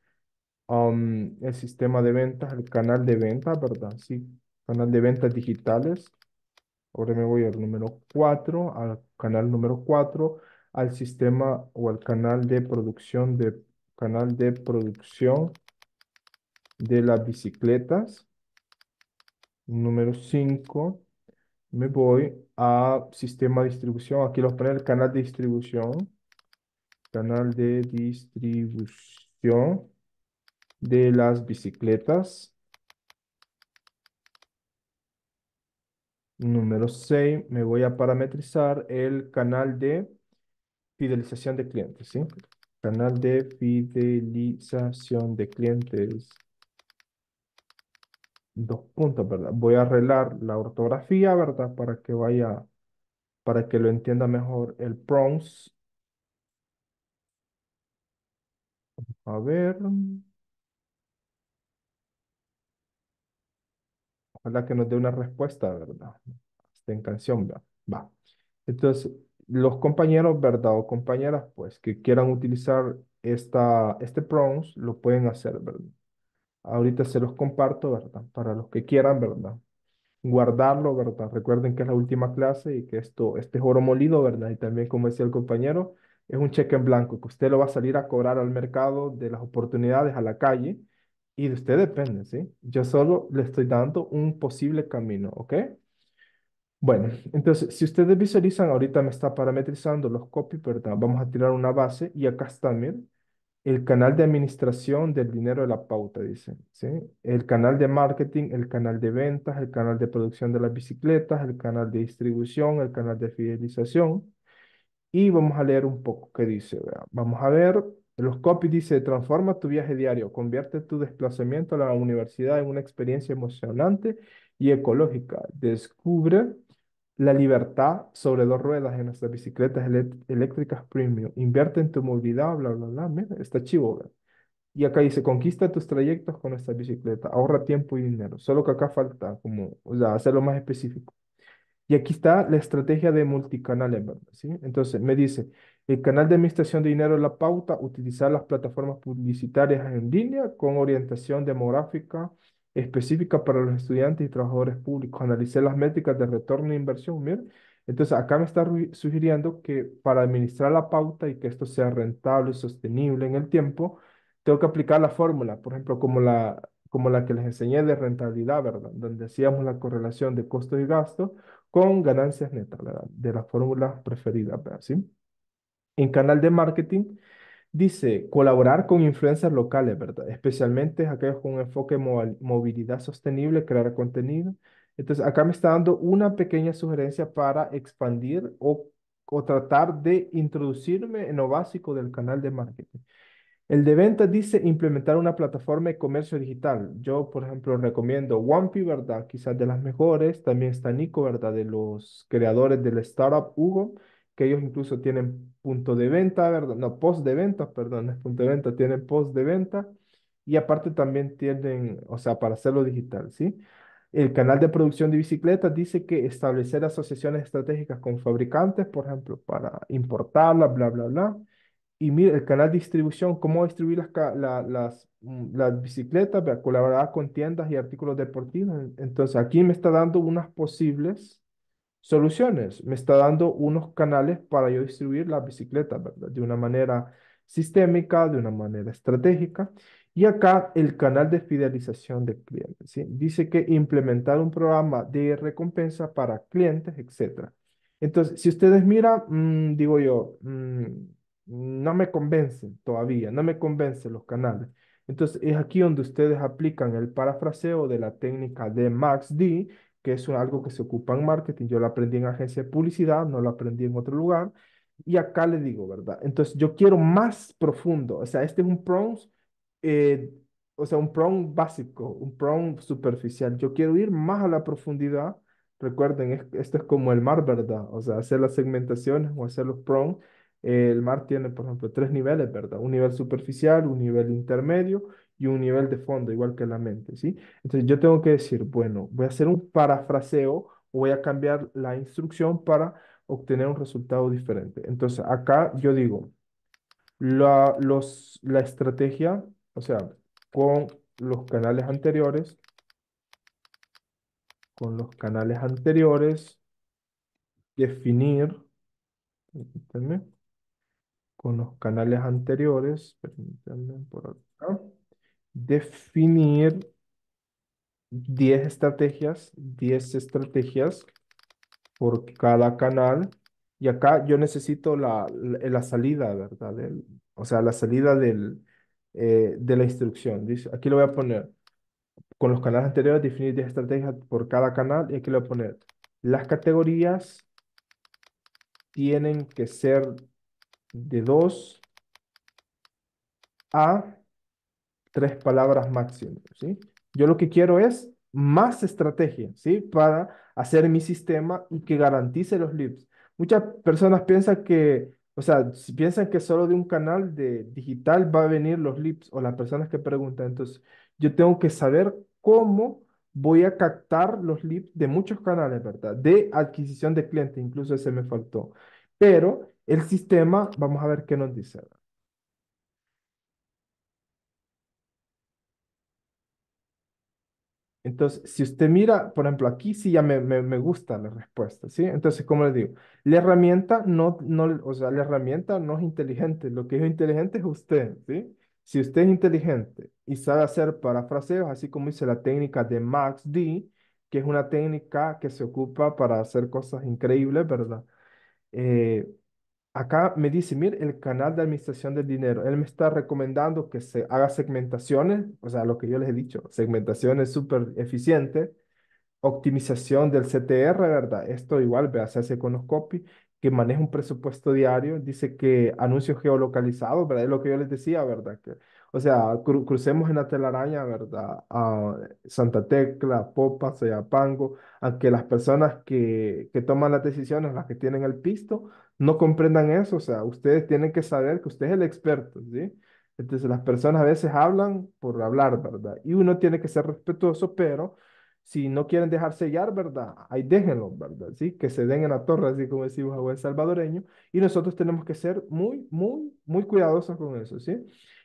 um, el sistema de ventas, el canal de ventas, ¿verdad? Sí, canal de ventas digitales. Ahora me voy al número 4, al canal número 4, al sistema o al canal de producción de canal de producción de las bicicletas. Número 5, me voy a sistema de distribución. Aquí los pone el canal de distribución. Canal de distribución de las bicicletas. Número 6, me voy a parametrizar el canal de fidelización de clientes, ¿sí? Canal de fidelización de clientes. Dos puntos, ¿verdad? Voy a arreglar la ortografía, ¿verdad? Para que vaya, para que lo entienda mejor el prongs. A ver. ¿Verdad? que nos dé una respuesta, ¿verdad? Está en canción, ¿verdad? Va. Entonces, los compañeros, ¿verdad? O compañeras, pues, que quieran utilizar esta, este prompt lo pueden hacer, ¿verdad? Ahorita se los comparto, ¿verdad? Para los que quieran, ¿verdad? Guardarlo, ¿verdad? Recuerden que es la última clase y que esto, este es oro molido, ¿verdad? Y también, como decía el compañero, es un cheque en blanco, que usted lo va a salir a cobrar al mercado de las oportunidades, a la calle, y de usted depende, ¿sí? Yo solo le estoy dando un posible camino, ¿ok? Bueno, entonces, si ustedes visualizan, ahorita me está parametrizando los copy, ¿verdad? Vamos a tirar una base y acá está, miren, el canal de administración del dinero de la pauta, dice, ¿sí? El canal de marketing, el canal de ventas, el canal de producción de las bicicletas, el canal de distribución, el canal de fidelización. Y vamos a leer un poco qué dice, ¿verdad? Vamos a ver, los copies dice, transforma tu viaje diario, convierte tu desplazamiento a la universidad en una experiencia emocionante y ecológica. Descubre la libertad sobre dos ruedas en nuestras bicicletas eléctricas premium. Invierte en tu movilidad, bla, bla, bla. Mira, está chivo, Y acá dice, conquista tus trayectos con esta bicicleta, ahorra tiempo y dinero. Solo que acá falta, como, o sea, hacerlo más específico. Y aquí está la estrategia de multicanales, ¿verdad? ¿Sí? Entonces, me dice, el canal de administración de dinero es la pauta, utilizar las plataformas publicitarias en línea con orientación demográfica específica para los estudiantes y trabajadores públicos. Analicé las métricas de retorno e inversión. Miren, entonces acá me está sugiriendo que para administrar la pauta y que esto sea rentable y sostenible en el tiempo, tengo que aplicar la fórmula, por ejemplo, como la, como la que les enseñé de rentabilidad, ¿verdad? Donde hacíamos la correlación de costo y gasto con ganancias netas, De la fórmula preferida, ¿verdad? ¿Sí? En canal de marketing dice colaborar con influencers locales, ¿verdad? Especialmente aquellos con un enfoque movilidad sostenible, crear contenido. Entonces, acá me está dando una pequeña sugerencia para expandir o, o tratar de introducirme en lo básico del canal de marketing. El de ventas dice implementar una plataforma de comercio digital. Yo, por ejemplo, recomiendo Wampi, ¿verdad? Quizás de las mejores. También está Nico, ¿verdad? De los creadores del startup Hugo que ellos incluso tienen punto de venta, ¿verdad? No, post de venta, perdón, es punto de venta, tienen post de venta y aparte también tienen, o sea, para hacerlo digital, ¿sí? El canal de producción de bicicletas dice que establecer asociaciones estratégicas con fabricantes, por ejemplo, para importarla, bla, bla, bla. Y mira, el canal de distribución, cómo distribuir las, las, mm, las bicicletas, colaborar con tiendas y artículos deportivos. Entonces, aquí me está dando unas posibles soluciones. Me está dando unos canales para yo distribuir la bicicleta, ¿verdad? De una manera sistémica, de una manera estratégica. Y acá el canal de fidelización de clientes. ¿sí? Dice que implementar un programa de recompensa para clientes, etc. Entonces, si ustedes miran, mm, digo yo, mm, no me convencen todavía, no me convencen los canales. Entonces, es aquí donde ustedes aplican el parafraseo de la técnica de Max D que es algo que se ocupa en marketing. Yo lo aprendí en agencia de publicidad, no lo aprendí en otro lugar. Y acá le digo, ¿verdad? Entonces yo quiero más profundo. O sea, este es un prong, eh, o sea, un prompt básico, un prong superficial. Yo quiero ir más a la profundidad. Recuerden, esto es como el mar, ¿verdad? O sea, hacer las segmentaciones o hacer los prongs. el mar tiene, por ejemplo, tres niveles, ¿verdad? Un nivel superficial, un nivel intermedio y un nivel de fondo, igual que la mente, ¿sí? Entonces yo tengo que decir, bueno, voy a hacer un parafraseo o voy a cambiar la instrucción para obtener un resultado diferente. Entonces acá yo digo, la, los, la estrategia, o sea, con los canales anteriores, con los canales anteriores, definir, permítanme, con los canales anteriores, permítanme por aquí definir 10 estrategias, 10 estrategias por cada canal. Y acá yo necesito la, salida, ¿verdad? o sea, la salida eh, de la instrucción. Dice, aquí lo voy a poner con los canales anteriores, definir 10 estrategias por cada canal. Y aquí lo voy a poner. Las categorías tienen que ser de 2 a tres palabras máximas, ¿sí? Yo lo que quiero es más estrategia, ¿sí? Para hacer mi sistema y que garantice los leads. Muchas personas piensan que, o sea, piensan que solo de un canal de digital va a venir los leads o las personas que preguntan. Entonces, yo tengo que saber cómo voy a captar los leads de muchos canales, ¿verdad? De adquisición de clientes, incluso ese me faltó. Pero el sistema, vamos a ver qué nos dice. Entonces, si usted mira, por ejemplo, aquí sí ya me, me, gusta la respuesta, ¿sí? Entonces, ¿cómo le digo? La herramienta no, no, o sea, la herramienta no es inteligente, lo que es inteligente es usted, ¿sí? Si usted es inteligente y sabe hacer parafraseos, así como hice la técnica de Max D, que es una técnica que se ocupa para hacer cosas increíbles, ¿verdad? Eh, Acá me dice, mire, el canal de administración del dinero. Él me está recomendando que se haga segmentaciones, o sea, lo que yo les he dicho, segmentaciones súper eficiente, optimización del CTR, ¿verdad? Esto igual, vea, se hace con los copy, que maneja un presupuesto diario, dice que anuncios geolocalizados, ¿verdad? Es lo que yo les decía, ¿verdad? Que o sea, crucemos en la telaraña, ¿verdad? A Santa Tecla, Popa, Soyapango, a que las personas que, que toman las decisiones, las que tienen el pisto, no comprendan eso. O sea, ustedes tienen que saber que usted es el experto, ¿sí? Entonces, las personas a veces hablan por hablar, ¿verdad? Y uno tiene que ser respetuoso, pero si no quieren dejar sellar, ¿verdad? Ahí déjenlo, ¿verdad? ¿Sí? Que se den en la torre, así como decimos a buen salvadoreño. Y nosotros tenemos que ser muy, muy, muy cuidadosos con eso, ¿sí?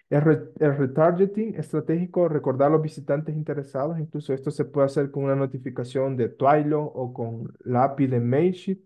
El, retargeting estratégico, recordar a los visitantes interesados, incluso esto se puede hacer con una notificación de Twilo o con la API de Mailchimp,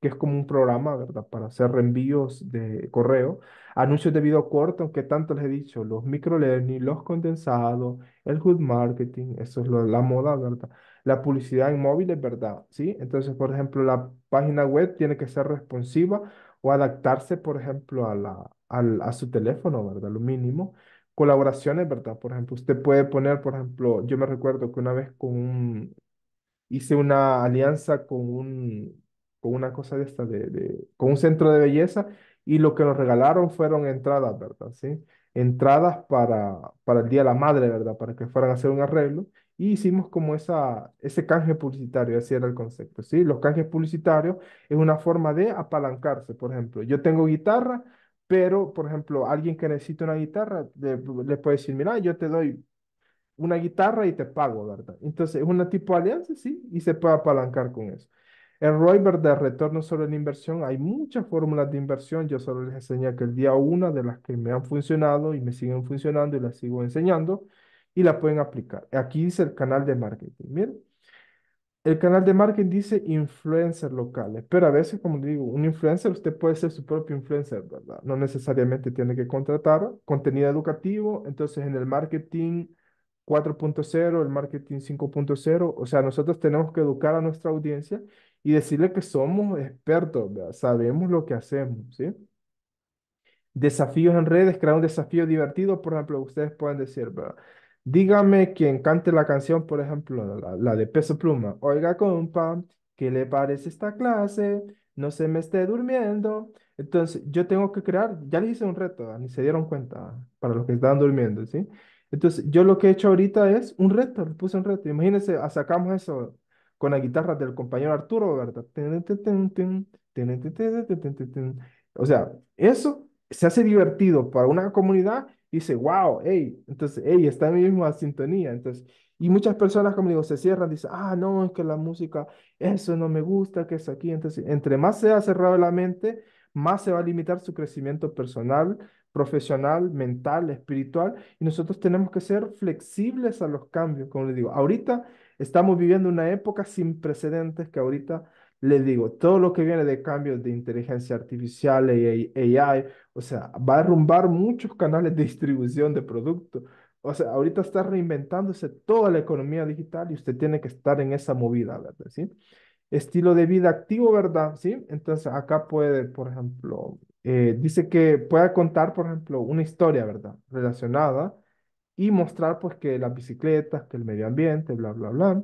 que es como un programa, ¿verdad? Para hacer reenvíos de correo. Anuncios de video corto, aunque tanto les he dicho, los microlearning, los condensados, el good marketing, eso es lo, la moda, ¿verdad? La publicidad en móviles, ¿verdad? ¿Sí? Entonces, por ejemplo, la página web tiene que ser responsiva o adaptarse, por ejemplo, a, la, al, a su teléfono, ¿verdad? Lo mínimo. Colaboraciones, ¿verdad? Por ejemplo, usted puede poner, por ejemplo, yo me recuerdo que una vez con hice una alianza con un, con una cosa de esta, de, de, con un centro de belleza y lo que nos regalaron fueron entradas, ¿verdad? Sí entradas para, para el Día de la Madre, ¿verdad? Para que fueran a hacer un arreglo y hicimos como esa, ese canje publicitario, así era el concepto, ¿sí? Los canjes publicitarios es una forma de apalancarse, por ejemplo, yo tengo guitarra, pero, por ejemplo, alguien que necesita una guitarra, le, puede decir, mira, yo te doy una guitarra y te pago, ¿verdad? Entonces, es una tipo de alianza, sí, y se puede apalancar con eso. En ROI, de Retorno sobre la inversión. Hay muchas fórmulas de inversión. Yo solo les enseñé que el día una de las que me han funcionado y me siguen funcionando y las sigo enseñando y la pueden aplicar. Aquí dice el canal de marketing. Miren, el canal de marketing dice influencer locales, pero a veces, como digo, un influencer, usted puede ser su propio influencer, ¿verdad? No necesariamente tiene que contratar contenido educativo, entonces en el marketing 4.0, el marketing 5.0, o sea, nosotros tenemos que educar a nuestra audiencia y decirle que somos expertos, ¿verdad? sabemos lo que hacemos, ¿sí? Desafíos en redes, crear un desafío divertido, por ejemplo, ustedes pueden decir, ¿verdad? Dígame quien cante la canción, por ejemplo, la, de Peso Pluma. Oiga, compa, ¿qué le parece esta clase? No se me esté durmiendo. Entonces, yo tengo que crear, ya le hice un reto, ni se dieron cuenta para los que estaban durmiendo, ¿sí? Entonces, yo lo que he hecho ahorita es un reto, le puse un reto. Imagínense, sacamos eso con la guitarra del compañero Arturo, ¿verdad? O sea, eso se hace divertido para una comunidad dice, wow, hey, entonces, hey, está en mi misma sintonía. Entonces, y muchas personas, como digo, se cierran, dicen, ah, no, es que la música, eso no me gusta, que es aquí. Entonces, entre más se ha cerrado la mente, más se va a limitar su crecimiento personal, profesional, mental, espiritual. Y nosotros tenemos que ser flexibles a los cambios, como le digo. Ahorita estamos viviendo una época sin precedentes que ahorita le digo, todo lo que viene de cambios de inteligencia artificial y AI, o sea, va a derrumbar muchos canales de distribución de productos. O sea, ahorita está reinventándose toda la economía digital y usted tiene que estar en esa movida, ¿verdad? ¿Sí? Estilo de vida activo, ¿verdad? ¿Sí? Entonces acá puede, por ejemplo, eh, dice que pueda contar, por ejemplo, una historia, ¿verdad? Relacionada y mostrar, pues, que las bicicletas, que el medio ambiente, bla, bla, bla.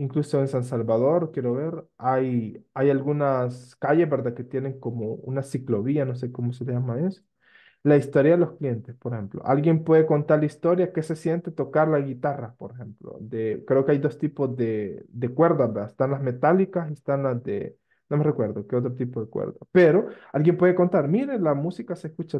Incluso en San Salvador, quiero ver, hay, hay algunas calles, ¿verdad? Que tienen como una ciclovía, no sé cómo se llama eso. La historia de los clientes, por ejemplo. Alguien puede contar la historia, qué se siente tocar la guitarra, por ejemplo. De, creo que hay dos tipos de, cuerdas, ¿verdad? Están las metálicas y están las de, no me recuerdo qué otro tipo de cuerda. Pero alguien puede contar, mire, la música se escucha.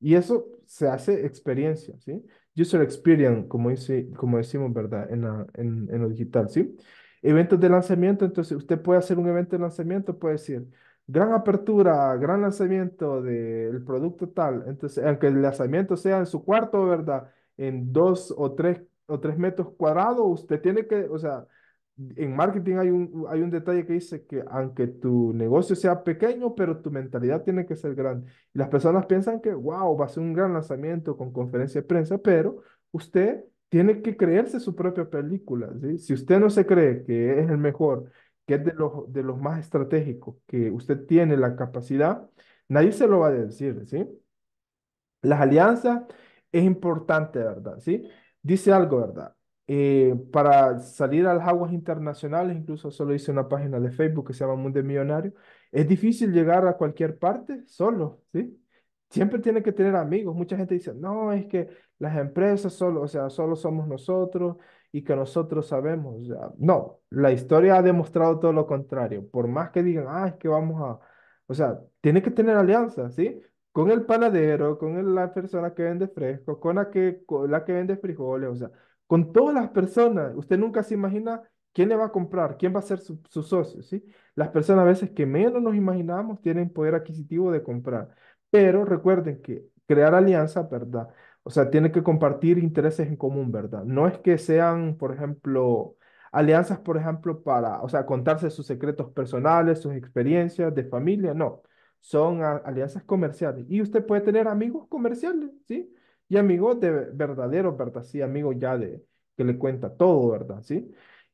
Y eso se hace experiencia, ¿sí? user experience, como, dice, como decimos, ¿verdad? En, en, en lo digital, ¿sí? Eventos de lanzamiento, entonces usted puede hacer un evento de lanzamiento, puede decir, gran apertura, gran lanzamiento del producto tal, entonces, aunque el lanzamiento sea en su cuarto, ¿verdad? En dos o tres, o tres metros cuadrados, usted tiene que, o sea, en marketing hay un, hay un detalle que dice que aunque tu negocio sea pequeño, pero tu mentalidad tiene que ser grande. Y las personas piensan que, wow, va a ser un gran lanzamiento con conferencia de prensa, pero usted tiene que creerse su propia película. ¿sí? Si usted no se cree que es el mejor, que es de los, de los más estratégicos, que usted tiene la capacidad, nadie se lo va a decir. ¿sí? Las alianzas es importante, ¿verdad? ¿Sí? Dice algo, ¿verdad? Eh, para salir a las aguas internacionales, incluso solo hice una página de Facebook que se llama Mundo Millonario, es difícil llegar a cualquier parte solo, ¿sí? Siempre tiene que tener amigos. Mucha gente dice, no, es que las empresas solo, o sea, solo somos nosotros y que nosotros sabemos. O sea, no, la historia ha demostrado todo lo contrario. Por más que digan, ah, es que vamos a, o sea, tiene que tener alianzas, ¿sí? Con el panadero, con la persona que vende fresco, con la que, con la que vende frijoles, o sea, con todas las personas. Usted nunca se imagina quién le va a comprar, quién va a ser su, socio, ¿sí? Las personas a veces que menos nos imaginamos tienen poder adquisitivo de comprar. Pero recuerden que crear alianza, ¿verdad? O sea, tiene que compartir intereses en común, ¿verdad? No es que sean, por ejemplo, alianzas, por ejemplo, para, o sea, contarse sus secretos personales, sus experiencias de familia, no. Son alianzas comerciales. Y usted puede tener amigos comerciales, ¿sí? y amigos de verdadero ¿verdad? Sí, amigo ya de que le cuenta todo, ¿verdad? Sí.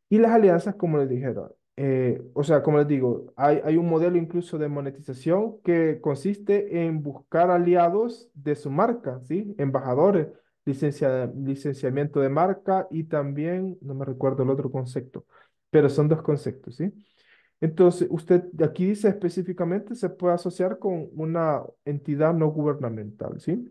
Y las alianzas, como les dijeron eh, o sea, como les digo, hay, un modelo incluso de monetización que consiste en buscar aliados de su marca, ¿sí? Embajadores, licencia, licenciamiento de marca y también, no me recuerdo el otro concepto, pero son dos conceptos, ¿sí? Entonces, usted aquí dice específicamente se puede asociar con una entidad no gubernamental, ¿sí?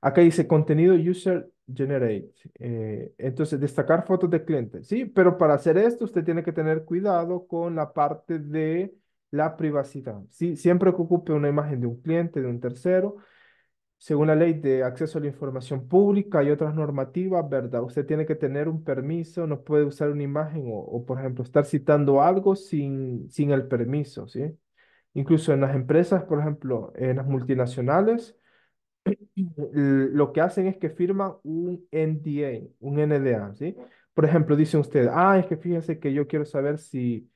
Acá dice contenido user generate. Eh, entonces, destacar fotos de clientes. Sí, pero para hacer esto, usted tiene que tener cuidado con la parte de la privacidad. siempre que ocupe una imagen de un cliente, de un tercero, según la ley de acceso a la información pública y otras normativas, ¿verdad? Usted tiene que tener un permiso, no puede usar una imagen o, por ejemplo, estar citando algo sin, sin el permiso, ¿sí? Incluso en las empresas, por ejemplo, en las multinacionales, lo que hacen es que firman un NDA, un NDA, ¿sí? Por ejemplo, dice usted, ah, es que fíjese que yo quiero saber si,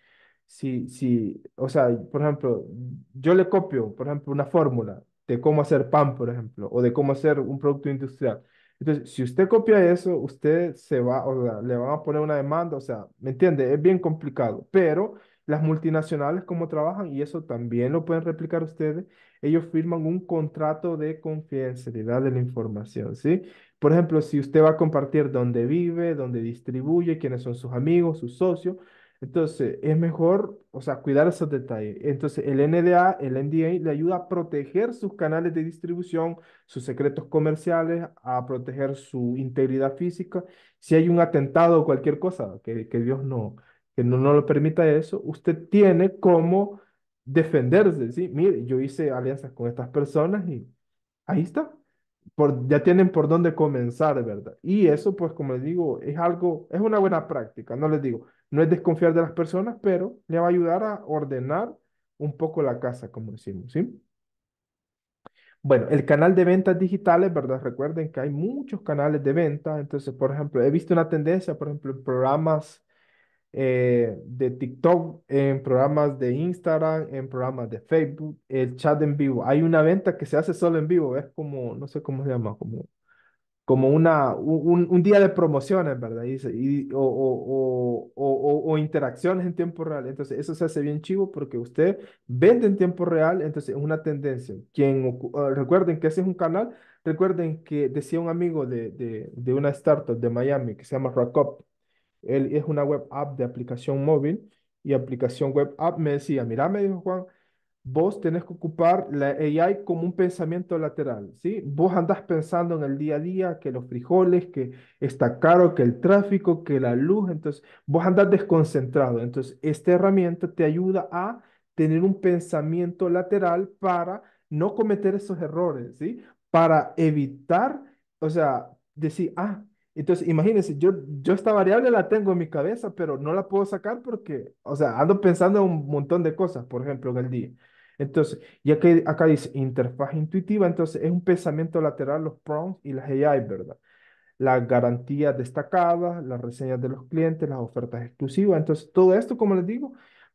si, si, o sea, por ejemplo, yo le copio, por ejemplo, una fórmula de cómo hacer pan, por ejemplo, o de cómo hacer un producto industrial. Entonces, si usted copia eso, usted se va, o sea, le van a poner una demanda, o sea, ¿me entiende? Es bien complicado, pero las multinacionales cómo trabajan y eso también lo pueden replicar ustedes. Ellos firman un contrato de confidencialidad de la información, ¿sí? Por ejemplo, si usted va a compartir dónde vive, dónde distribuye, quiénes son sus amigos, sus socios, entonces es mejor, o sea, cuidar esos detalles. Entonces el NDA, el NDA le ayuda a proteger sus canales de distribución, sus secretos comerciales, a proteger su integridad física. Si hay un atentado o cualquier cosa, que, que Dios no, que no, no lo permita eso, usted tiene cómo defenderse, ¿sí? Mire, yo hice alianzas con estas personas y ahí está. Por, ya tienen por dónde comenzar, ¿verdad? Y eso, pues, como les digo, es algo, es una buena práctica, no les digo, no es desconfiar de las personas, pero le va a ayudar a ordenar un poco la casa, como decimos, ¿sí? Bueno, el canal de ventas digitales, ¿verdad? Recuerden que hay muchos canales de venta, entonces, por ejemplo, he visto una tendencia, por ejemplo, en programas eh, de TikTok, en programas de Instagram, en programas de Facebook, el chat en vivo. Hay una venta que se hace solo en vivo, es como, no sé cómo se llama, como, como una, un, día de promociones, ¿verdad? Y, o, o, o, interacciones en tiempo real. Entonces, eso se hace bien chivo porque usted vende en tiempo real, entonces es una tendencia. Quien, ah, recuerden que ese es un canal, recuerden que decía un amigo de, de, una startup de Miami que se llama Rockup él es una web app de aplicación móvil y aplicación web app me decía, mira, me dijo Juan, vos tenés que ocupar la AI como un pensamiento lateral, ¿sí? Vos andás pensando en el día a día, que los frijoles, que está caro, que el tráfico, que la luz, entonces vos andás desconcentrado. Entonces, esta herramienta te ayuda a tener un pensamiento lateral para no cometer esos errores, ¿sí? Para evitar, o sea, decir, ah, entonces, imagínense, yo, yo esta variable la tengo en mi cabeza, pero no la puedo sacar porque, o sea, ando pensando en un montón de cosas, por ejemplo, en el día. Entonces, ya que acá dice interfaz intuitiva, entonces es un pensamiento lateral los prompts y las AI, ¿verdad? Las garantías destacadas, las reseñas de los clientes, las ofertas exclusivas. Entonces, todo esto, como les digo,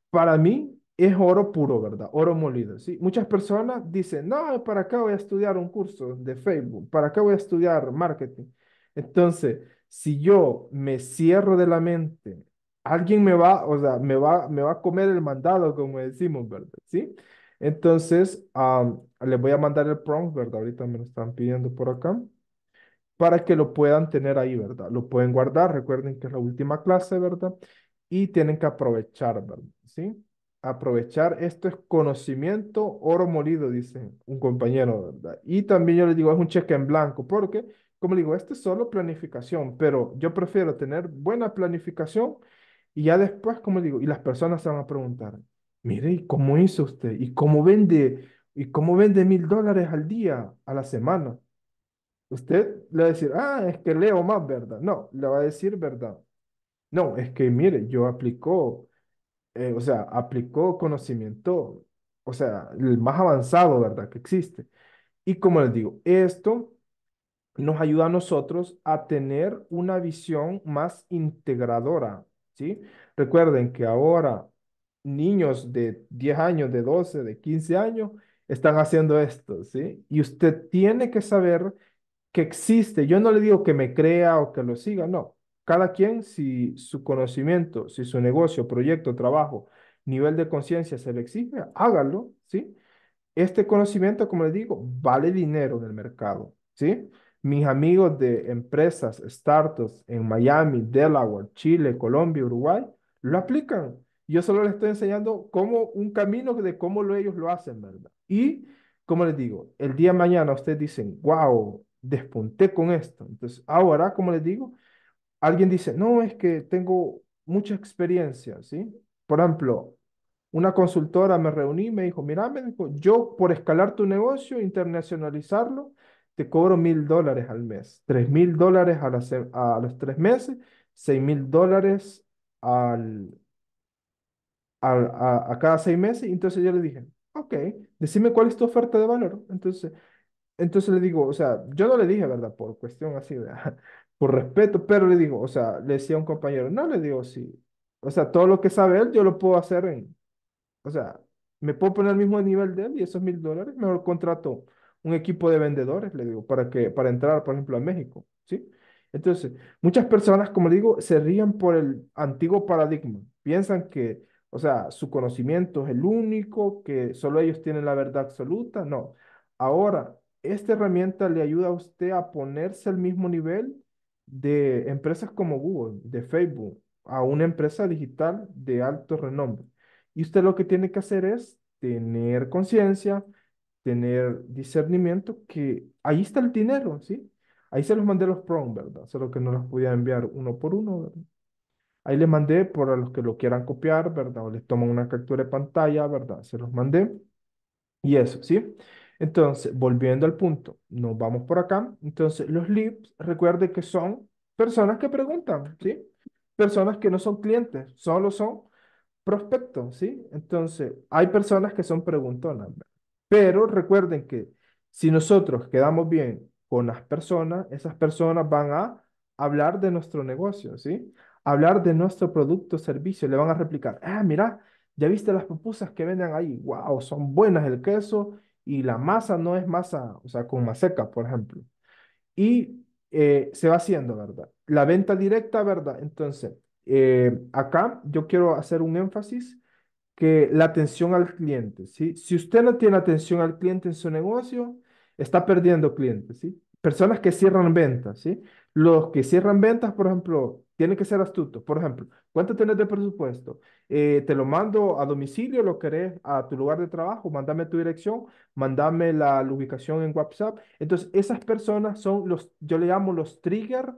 para mí es oro puro, ¿verdad? Oro molido, ¿sí? Muchas personas dicen, no, ¿para qué voy a estudiar un curso de Facebook? ¿Para qué voy a estudiar marketing? Entonces, si yo me cierro de la mente, alguien me va, o sea, me va, me va a comer el mandado, como decimos, ¿verdad? ¿Sí? Entonces, les voy a mandar el prompt, ¿verdad? Ahorita me lo están pidiendo por acá, para que lo puedan tener ahí, ¿verdad? Lo pueden guardar, recuerden que es la última clase, ¿verdad? Y tienen que aprovechar, ¿verdad? ¿Sí? Aprovechar, esto es conocimiento, oro molido, dice un compañero, ¿verdad? Y también yo les digo, es un cheque en blanco, ¿por qué? como digo, esto es solo planificación, pero yo prefiero tener buena planificación y ya después, como digo, y las personas se van a preguntar, mire, ¿y cómo hizo usted? ¿Y cómo vende? ¿Y cómo vende mil dólares al día, a la semana? Usted le va a decir, ah, es que leo más, ¿verdad? No, le va a decir verdad. No, es que mire, yo aplicó, eh, o sea, aplicó conocimiento, o sea, el más avanzado, ¿verdad? Que existe. Y como les digo, esto nos ayuda a nosotros a tener una visión más integradora, ¿sí? Recuerden que ahora niños de 10 años, de 12, de 15 años, están haciendo esto, ¿sí? Y usted tiene que saber que existe. Yo no le digo que me crea o que lo siga, no. Cada quien, si su conocimiento, si su negocio, proyecto, trabajo, nivel de conciencia se le exige, hágalo, ¿sí? Este conocimiento, como les digo, vale dinero en el mercado, ¿sí? Mis amigos de empresas, startups en Miami, Delaware, Chile, Colombia, Uruguay, lo aplican. Yo solo les estoy enseñando cómo un camino de cómo ellos lo hacen, ¿verdad? Y, como les digo, el día de mañana ustedes dicen, wow, despunté con esto. Entonces, ahora, como les digo, alguien dice, no, es que tengo mucha experiencia, ¿sí? Por ejemplo, una consultora me reuní y me dijo, mira, me dijo, yo por escalar tu negocio, internacionalizarlo, te cobro mil dólares al mes, tres mil dólares a, los tres meses, seis mil dólares al, a, cada seis meses. Entonces yo le dije, ok, decime cuál es tu oferta de valor. Entonces, entonces le digo, o sea, yo no le dije, ¿verdad? Por cuestión así, ¿verdad? por respeto, pero le digo, o sea, le decía a un compañero, no, le digo, sí, o sea, todo lo que sabe él, yo lo puedo hacer en, o sea, me puedo poner al mismo nivel de él y esos mil dólares, mejor contrato un equipo de vendedores, le digo, para, que, para entrar, por ejemplo, a México, ¿sí? Entonces, muchas personas, como digo, se ríen por el antiguo paradigma. Piensan que, o sea, su conocimiento es el único, que solo ellos tienen la verdad absoluta. No. Ahora, esta herramienta le ayuda a usted a ponerse al mismo nivel de empresas como Google, de Facebook, a una empresa digital de alto renombre. Y usted lo que tiene que hacer es tener conciencia, tener discernimiento que ahí está el dinero, ¿sí? Ahí se los mandé los prom, ¿verdad? Solo que no los podía enviar uno por uno, ¿verdad? Ahí les mandé por los que lo quieran copiar, ¿verdad? O les toman una captura de pantalla, ¿verdad? Se los mandé. Y eso, ¿sí? Entonces, volviendo al punto, nos vamos por acá. Entonces, los leads, recuerde que son personas que preguntan, ¿sí? Personas que no son clientes, solo son prospectos, ¿sí? Entonces, hay personas que son preguntonas, ¿verdad? Pero recuerden que si nosotros quedamos bien con las personas, esas personas van a hablar de nuestro negocio, ¿sí? Hablar de nuestro producto o servicio, le van a replicar, ah, mira, ya viste las pupusas que venden ahí, wow, son buenas el queso y la masa no es masa, o sea, con maseca, por ejemplo. Y eh, se va haciendo, ¿verdad? La venta directa, ¿verdad? Entonces, eh, acá yo quiero hacer un énfasis que la atención al cliente, ¿sí? Si usted no tiene atención al cliente en su negocio, está perdiendo clientes, ¿sí? Personas que cierran ventas, ¿sí? Los que cierran ventas, por ejemplo, tienen que ser astutos. Por ejemplo, ¿cuánto tienes de presupuesto? Eh, te lo mando a domicilio, lo querés a tu lugar de trabajo, mandame tu dirección, mandame la, la ubicación en WhatsApp. Entonces, esas personas son los, yo le llamo los trigger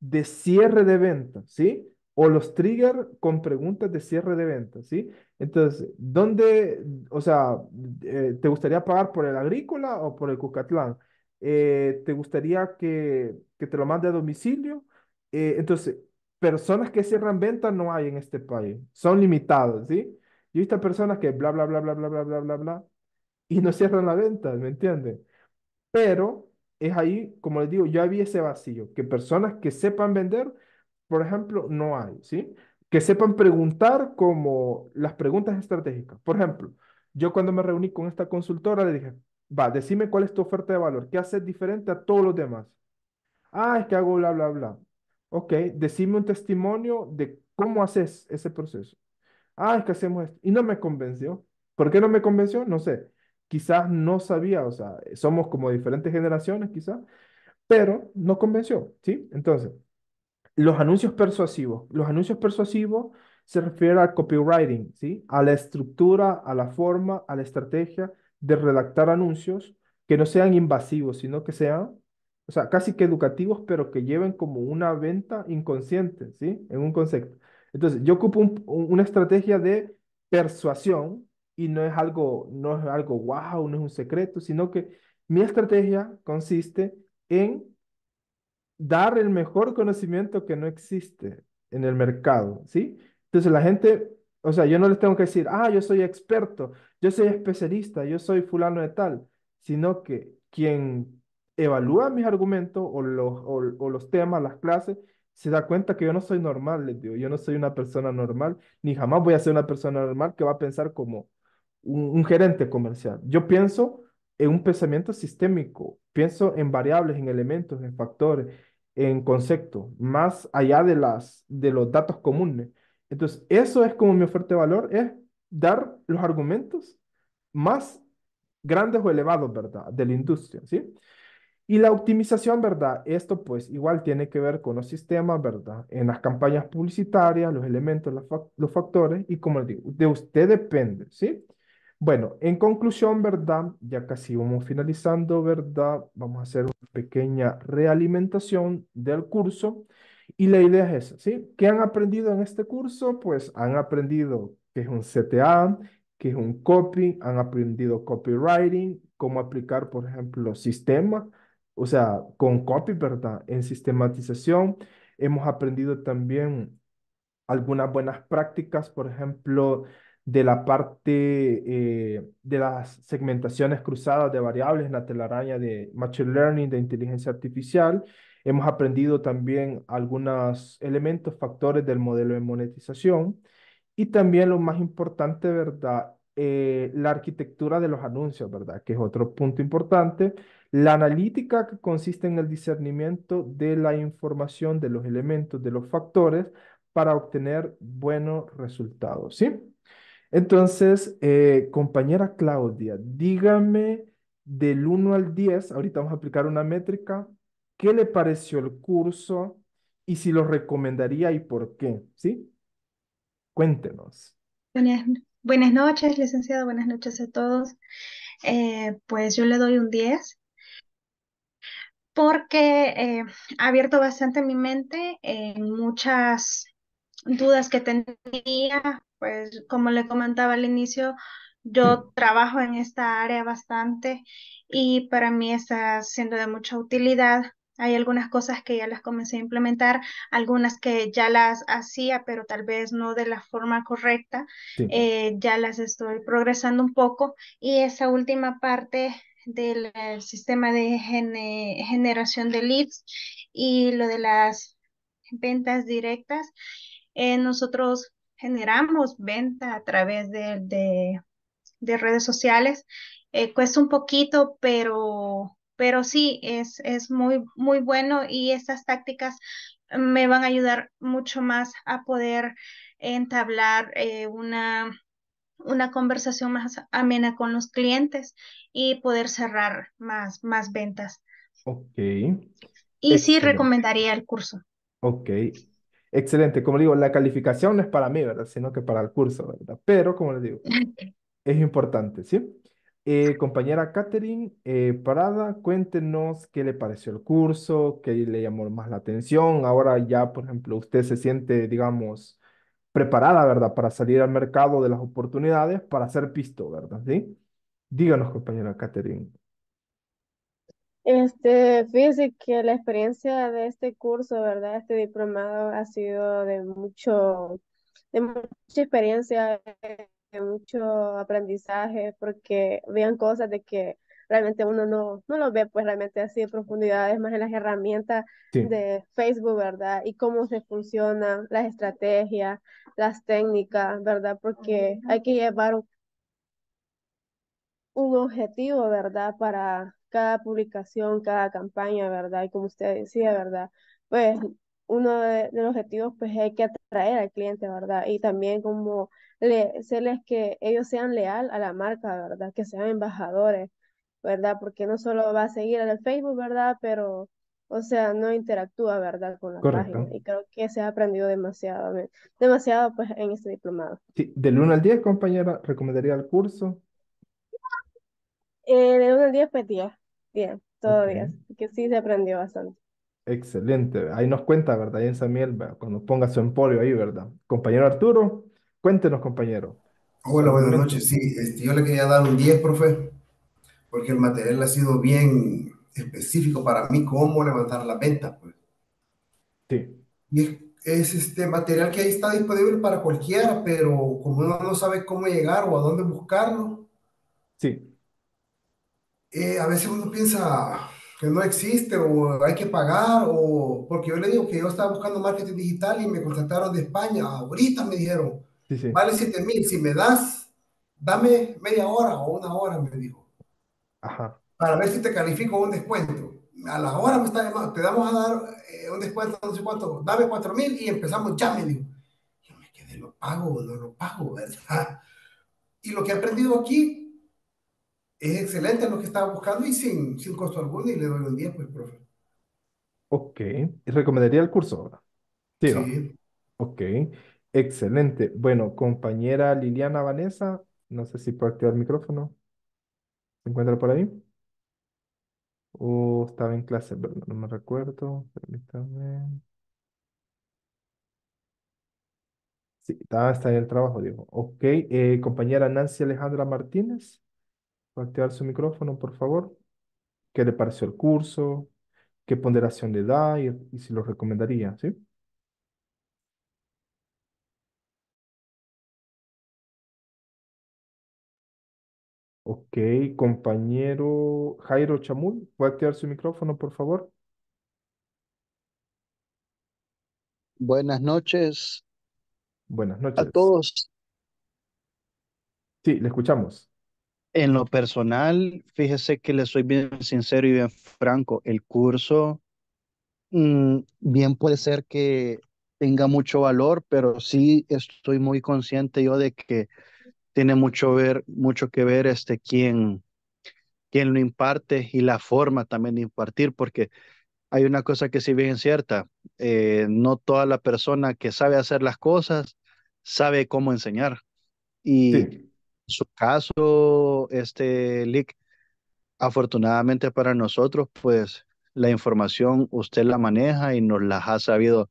de cierre de ventas, ¿sí? o los trigger con preguntas de cierre de ventas, ¿sí? Entonces, ¿dónde, o sea, eh, te gustaría pagar por el agrícola o por el Cucatlán? Eh, ¿Te gustaría que, que, te lo mande a domicilio? Eh, entonces, personas que cierran ventas no hay en este país, son limitados, ¿sí? Yo he visto personas que bla, bla, bla, bla, bla, bla, bla, bla, bla, y no cierran la venta, ¿me entiendes? Pero es ahí, como les digo, yo había ese vacío, que personas que sepan vender por ejemplo, no hay, ¿sí? Que sepan preguntar como las preguntas estratégicas. Por ejemplo, yo cuando me reuní con esta consultora le dije, va, decime cuál es tu oferta de valor, qué haces diferente a todos los demás. Ah, es que hago bla, bla, bla. Ok, decime un testimonio de cómo haces ese proceso. Ah, es que hacemos esto. Y no me convenció. ¿Por qué no me convenció? No sé. Quizás no sabía, o sea, somos como diferentes generaciones, quizás, pero no convenció, ¿sí? Entonces, los anuncios persuasivos. Los anuncios persuasivos se refieren al copywriting, ¿sí? A la estructura, a la forma, a la estrategia de redactar anuncios que no sean invasivos, sino que sean, o sea, casi que educativos, pero que lleven como una venta inconsciente, ¿sí? En un concepto. Entonces, yo ocupo una estrategia de persuasión y no es algo, no es algo wow, no es un secreto, sino que mi estrategia consiste en dar el mejor conocimiento que no existe en el mercado, ¿sí? Entonces la gente, o sea, yo no les tengo que decir, ah, yo soy experto, yo soy especialista, yo soy fulano de tal, sino que quien evalúa mis argumentos o los, o, los temas, las clases, se da cuenta que yo no soy normal, les digo, yo no soy una persona normal, ni jamás voy a ser una persona normal que va a pensar como un gerente comercial. Yo pienso en un pensamiento sistémico, pienso en variables, en elementos, en factores, en conceptos, más allá de, las, de los datos comunes. Entonces, eso es como mi oferta valor, es dar los argumentos más grandes o elevados, ¿verdad? De la industria, ¿sí? Y la optimización, ¿verdad? Esto pues igual tiene que ver con los sistemas, ¿verdad? En las campañas publicitarias, los elementos, los factores, y como les digo, de usted depende, ¿sí? Bueno, en conclusión, ¿verdad? Ya casi vamos finalizando, ¿verdad? Vamos a hacer una pequeña realimentación del curso. Y la idea es esa, ¿sí? ¿Qué han aprendido en este curso? Pues han aprendido que es un CTA, que es un copy, han aprendido copywriting, cómo aplicar, por ejemplo, sistema o sea, con copy, ¿verdad? En sistematización. Hemos aprendido también algunas buenas prácticas, por ejemplo, de la parte eh, de las segmentaciones cruzadas de variables en la telaraña de Machine Learning, de inteligencia artificial. Hemos aprendido también algunos elementos, factores del modelo de monetización. Y también lo más importante, ¿verdad? Eh, la arquitectura de los anuncios, ¿verdad? Que es otro punto importante. La analítica que consiste en el discernimiento de la información, de los elementos, de los factores para obtener buenos resultados, ¿sí? Entonces, eh, compañera Claudia, dígame del 1 al 10, ahorita vamos a aplicar una métrica, ¿qué le pareció el curso y si lo recomendaría y por qué? ¿Sí? Cuéntenos. Buenas, noches, licenciado, buenas noches a todos. Eh, pues yo le doy un 10 porque eh, ha abierto bastante mi mente en muchas dudas que tenía pues como le comentaba al inicio, yo trabajo en esta área bastante y para mí está siendo de mucha utilidad. Hay algunas cosas que ya las comencé a implementar, algunas que ya las hacía, pero tal vez no de la forma correcta. Eh, ya las estoy progresando un poco y esa última parte del eh, sistema de generación de leads y lo de las ventas directas. Eh, nosotros generamos venta a través de, redes sociales. Eh, cuesta un poquito, pero, pero sí, es, es muy, muy bueno y estas tácticas eh, me van a ayudar mucho más a poder entablar eh, una, una conversación más amena con los clientes y poder cerrar más, más ventas. Ok. Y sí este, recomendaría el curso. Ok, Excelente. Como digo, la calificación no es para mí, ¿verdad? Sino que para el curso, ¿verdad? Pero, como les digo, es importante, ¿sí? Eh, compañera Katherine eh, Parada, cuéntenos qué le pareció el curso, qué le llamó más la atención. Ahora ya, por ejemplo, usted se siente, digamos, preparada, ¿verdad? Para salir al mercado de las oportunidades, para ser pisto, ¿verdad? ¿Sí? Díganos, compañera Katherine. Este, fíjense que la experiencia de este curso, ¿verdad? Este diplomado ha sido de mucho, de mucha experiencia, de mucho aprendizaje, porque vean cosas de que realmente uno no, no lo ve pues realmente así de profundidades, más en las herramientas de Facebook, ¿verdad? Y cómo se funcionan las estrategias, las técnicas, ¿verdad? Porque hay que llevar un, un objetivo, ¿verdad? Para cada publicación, cada campaña, ¿verdad? Y como usted decía, ¿verdad? Pues uno de, los objetivos pues hay que atraer al cliente, ¿verdad? Y también como le, que ellos sean leal a la marca, ¿verdad? Que sean embajadores, ¿verdad? Porque no solo va a seguir en el Facebook, ¿verdad? Pero, o sea, no interactúa, ¿verdad? Con la página. Y creo que se ha aprendido demasiado, demasiado pues en este diplomado. Sí, del 1 al 10, compañera, recomendaría el curso. Eh, de 1 al 10, pues 10. Bien, todo okay. Que sí se aprendió bastante. Excelente. Ahí nos cuenta, ¿verdad? Ahí en cuando ponga su emporio ahí, ¿verdad? Compañero Arturo, cuéntenos, compañero. Hola, buenas noches. Sí, este, yo le quería dar un 10, profe, porque el material ha sido bien específico para mí, cómo levantar la venta. pues. Sí. Es, es este material que ahí está disponible para cualquiera, pero como uno no sabe cómo llegar o a dónde buscarlo, sí eh, a veces uno piensa que no existe o hay que pagar o porque yo le digo que yo estaba buscando marketing digital y me contrataron de España, ahorita me dijeron, vale 7 mil, si me das, dame media hora o una hora, me dijo, para ver si te califico un descuento. A la hora me está llamando, te damos a dar eh, un descuento, no sé cuánto, dame 4 mil y empezamos ya, me dijo. Yo me quedé, lo pago no lo pago, ¿verdad? Y lo que he aprendido aquí es excelente lo que estaba buscando y sin, sin costo alguno y le doy un día pues, profe. Ok, recomendaría el curso ahora. Sí, Ok, excelente. Bueno, compañera Liliana Vanessa, no sé si puedo activar el micrófono. ¿Se encuentra por ahí? O oh, estaba en clase, ¿verdad? no me recuerdo. Permítame. Sí, está, en el trabajo, digo. Ok, eh, compañera Nancy Alejandra Martínez activar su micrófono, por favor. ¿Qué le pareció el curso? ¿Qué ponderación le da? Y, si lo recomendaría, ¿sí? Ok, compañero Jairo Chamul, ¿puede activar su micrófono, por favor? Buenas noches. Buenas noches. A todos. Sí, le escuchamos. En lo personal, fíjese que le soy bien sincero y bien franco. El curso, mm, bien puede ser que tenga mucho valor, pero sí estoy muy consciente yo de que tiene mucho, ver, mucho que ver este, quién, quién lo imparte y la forma también de impartir, porque hay una cosa que sí bien cierta, eh, no toda la persona que sabe hacer las cosas sabe cómo enseñar. Y su caso, este Lick, afortunadamente para nosotros, pues la información usted la maneja y nos la ha sabido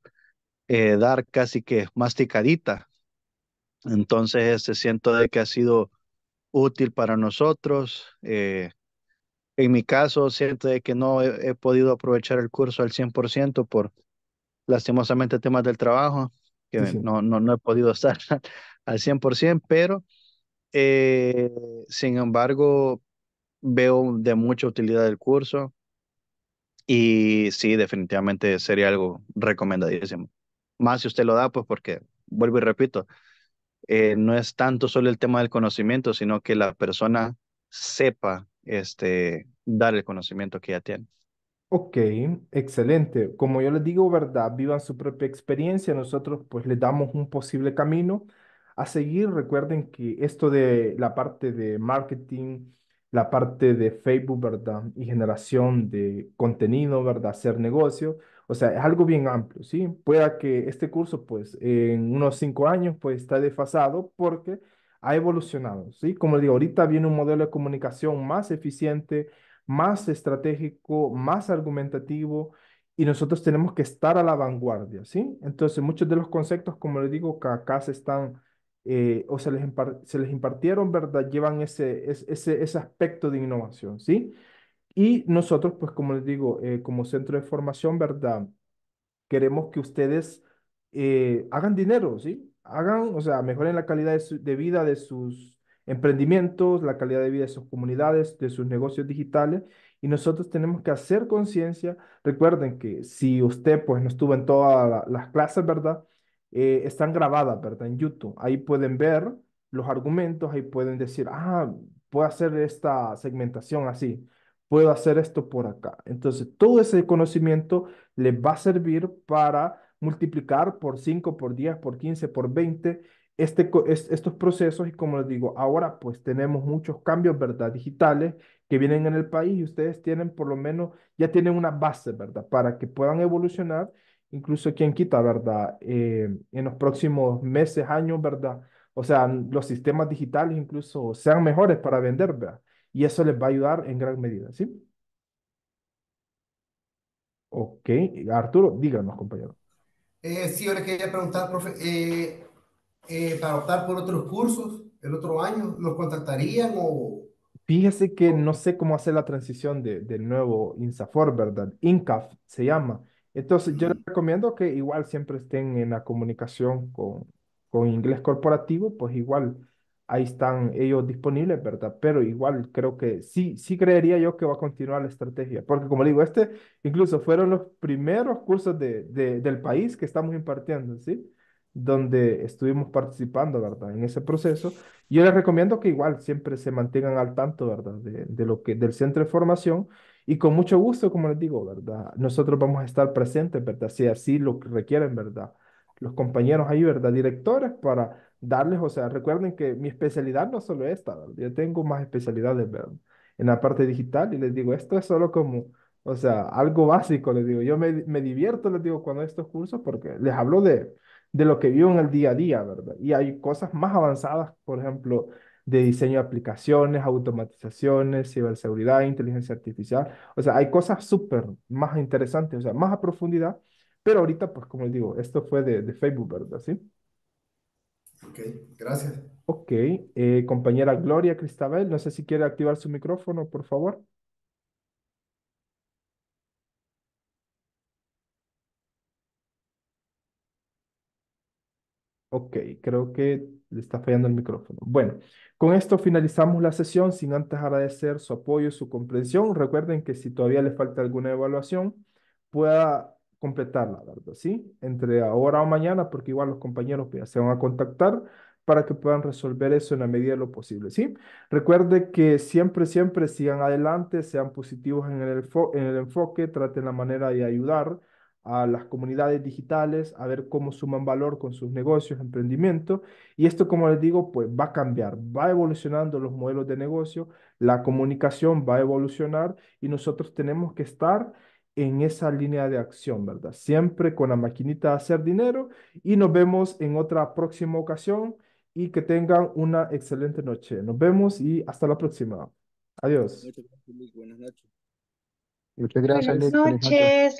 eh, dar casi que masticadita. Entonces, este, siento de que ha sido útil para nosotros. Eh, en mi caso, siento de que no he, podido aprovechar el curso al 100% por lastimosamente temas del trabajo, que No, no, no he podido estar al 100%, pero eh, sin embargo, veo de mucha utilidad el curso y sí, definitivamente sería algo recomendadísimo. Más si usted lo da, pues porque, vuelvo y repito, eh, no es tanto solo el tema del conocimiento, sino que la persona sepa este, dar el conocimiento que ya tiene. Ok, excelente. Como yo les digo, ¿verdad? Vivan su propia experiencia. Nosotros pues les damos un posible camino a seguir. Recuerden que esto de la parte de marketing, la parte de Facebook, ¿verdad? Y generación de contenido, ¿verdad? Hacer negocio. O sea, es algo bien amplio, ¿sí? Pueda que este curso, pues, en unos cinco años, pues, está desfasado porque ha evolucionado, ¿sí? Como digo, ahorita viene un modelo de comunicación más eficiente, más estratégico, más argumentativo, y nosotros tenemos que estar a la vanguardia, ¿sí? Entonces, muchos de los conceptos, como le digo, que acá se están eh, o se les, impartieron, ¿verdad? Llevan ese, aspecto de innovación, ¿sí? Y nosotros, pues como les digo, eh, como centro de formación, ¿verdad? Queremos que ustedes eh, hagan dinero, ¿sí? Hagan, o sea, mejoren la calidad de, vida de sus emprendimientos, la calidad de vida de sus comunidades, de sus negocios digitales y nosotros tenemos que hacer conciencia. Recuerden que si usted pues no estuvo en todas las clases, ¿verdad? Eh, están grabadas, ¿verdad? En YouTube. Ahí pueden ver los argumentos, ahí pueden decir, ah, puedo hacer esta segmentación así, puedo hacer esto por acá. Entonces, todo ese conocimiento les va a servir para multiplicar por 5, por 10, por 15, por 20 este, estos procesos y como les digo, ahora pues tenemos muchos cambios, ¿verdad? Digitales que vienen en el país y ustedes tienen por lo menos, ya tienen una base, ¿verdad? Para que puedan evolucionar incluso quien quita, ¿verdad? Eh, en los próximos meses, años, ¿verdad? O sea, los sistemas digitales incluso sean mejores para vender, ¿verdad? Y eso les va a ayudar en gran medida, ¿sí? Ok, Arturo, díganos, compañero. Eh, sí, ahora quería preguntar, profe, eh, eh, para optar por otros cursos el otro año, ¿los contactarían o...? Fíjese que no sé cómo hacer la transición de, del nuevo INSAFOR, ¿verdad? INCAF se llama. Entonces, yo les recomiendo que igual siempre estén en la comunicación con, con inglés corporativo, pues igual ahí están ellos disponibles, ¿verdad? Pero igual creo que sí, sí creería yo que va a continuar la estrategia, porque como digo, este incluso fueron los primeros cursos de, del país que estamos impartiendo, ¿sí? Donde estuvimos participando, ¿verdad? En ese proceso. Yo les recomiendo que igual siempre se mantengan al tanto, ¿verdad? De, de lo que, del centro de formación y con mucho gusto, como les digo, ¿verdad? Nosotros vamos a estar presentes, ¿verdad? Si así lo requieren, ¿verdad? Los compañeros ahí, ¿verdad? Directores para darles, o sea, recuerden que mi especialidad no es solo esta, ¿verdad? Yo tengo más especialidades, ¿verdad? En la parte digital y les digo, esto es solo como, o sea, algo básico, les digo. Yo me, divierto, les digo, cuando estos cursos, porque les hablo de, de lo que vivo en el día a día, ¿verdad? Y hay cosas más avanzadas, por ejemplo, de diseño de aplicaciones, automatizaciones, ciberseguridad, inteligencia artificial. O sea, hay cosas súper más interesantes, o sea, más a profundidad, pero ahorita, pues como les digo, esto fue de, Facebook, ¿verdad? Sí. Ok, gracias. Ok, eh, compañera Gloria Cristabel, no sé si quiere activar su micrófono, por favor. Ok, creo que le está fallando el micrófono. Bueno, con esto finalizamos la sesión sin antes agradecer su apoyo y su comprensión. Recuerden que si todavía le falta alguna evaluación, pueda completarla, ¿verdad? ¿Sí? Entre ahora o mañana, porque igual los compañeros se van a contactar para que puedan resolver eso en la medida de lo posible, ¿sí? Recuerde que siempre, siempre sigan adelante, sean positivos en el enfoque, traten la manera de ayudar, a las comunidades digitales, a ver cómo suman valor con sus negocios, emprendimiento. Y esto, como les digo, pues va a cambiar, va evolucionando los modelos de negocio, la comunicación va a evolucionar y nosotros tenemos que estar en esa línea de acción, ¿verdad? Siempre con la maquinita de hacer dinero y nos vemos en otra próxima ocasión y que tengan una excelente noche. Nos vemos y hasta la próxima. Adiós. Muchas gracias, Buenas noches.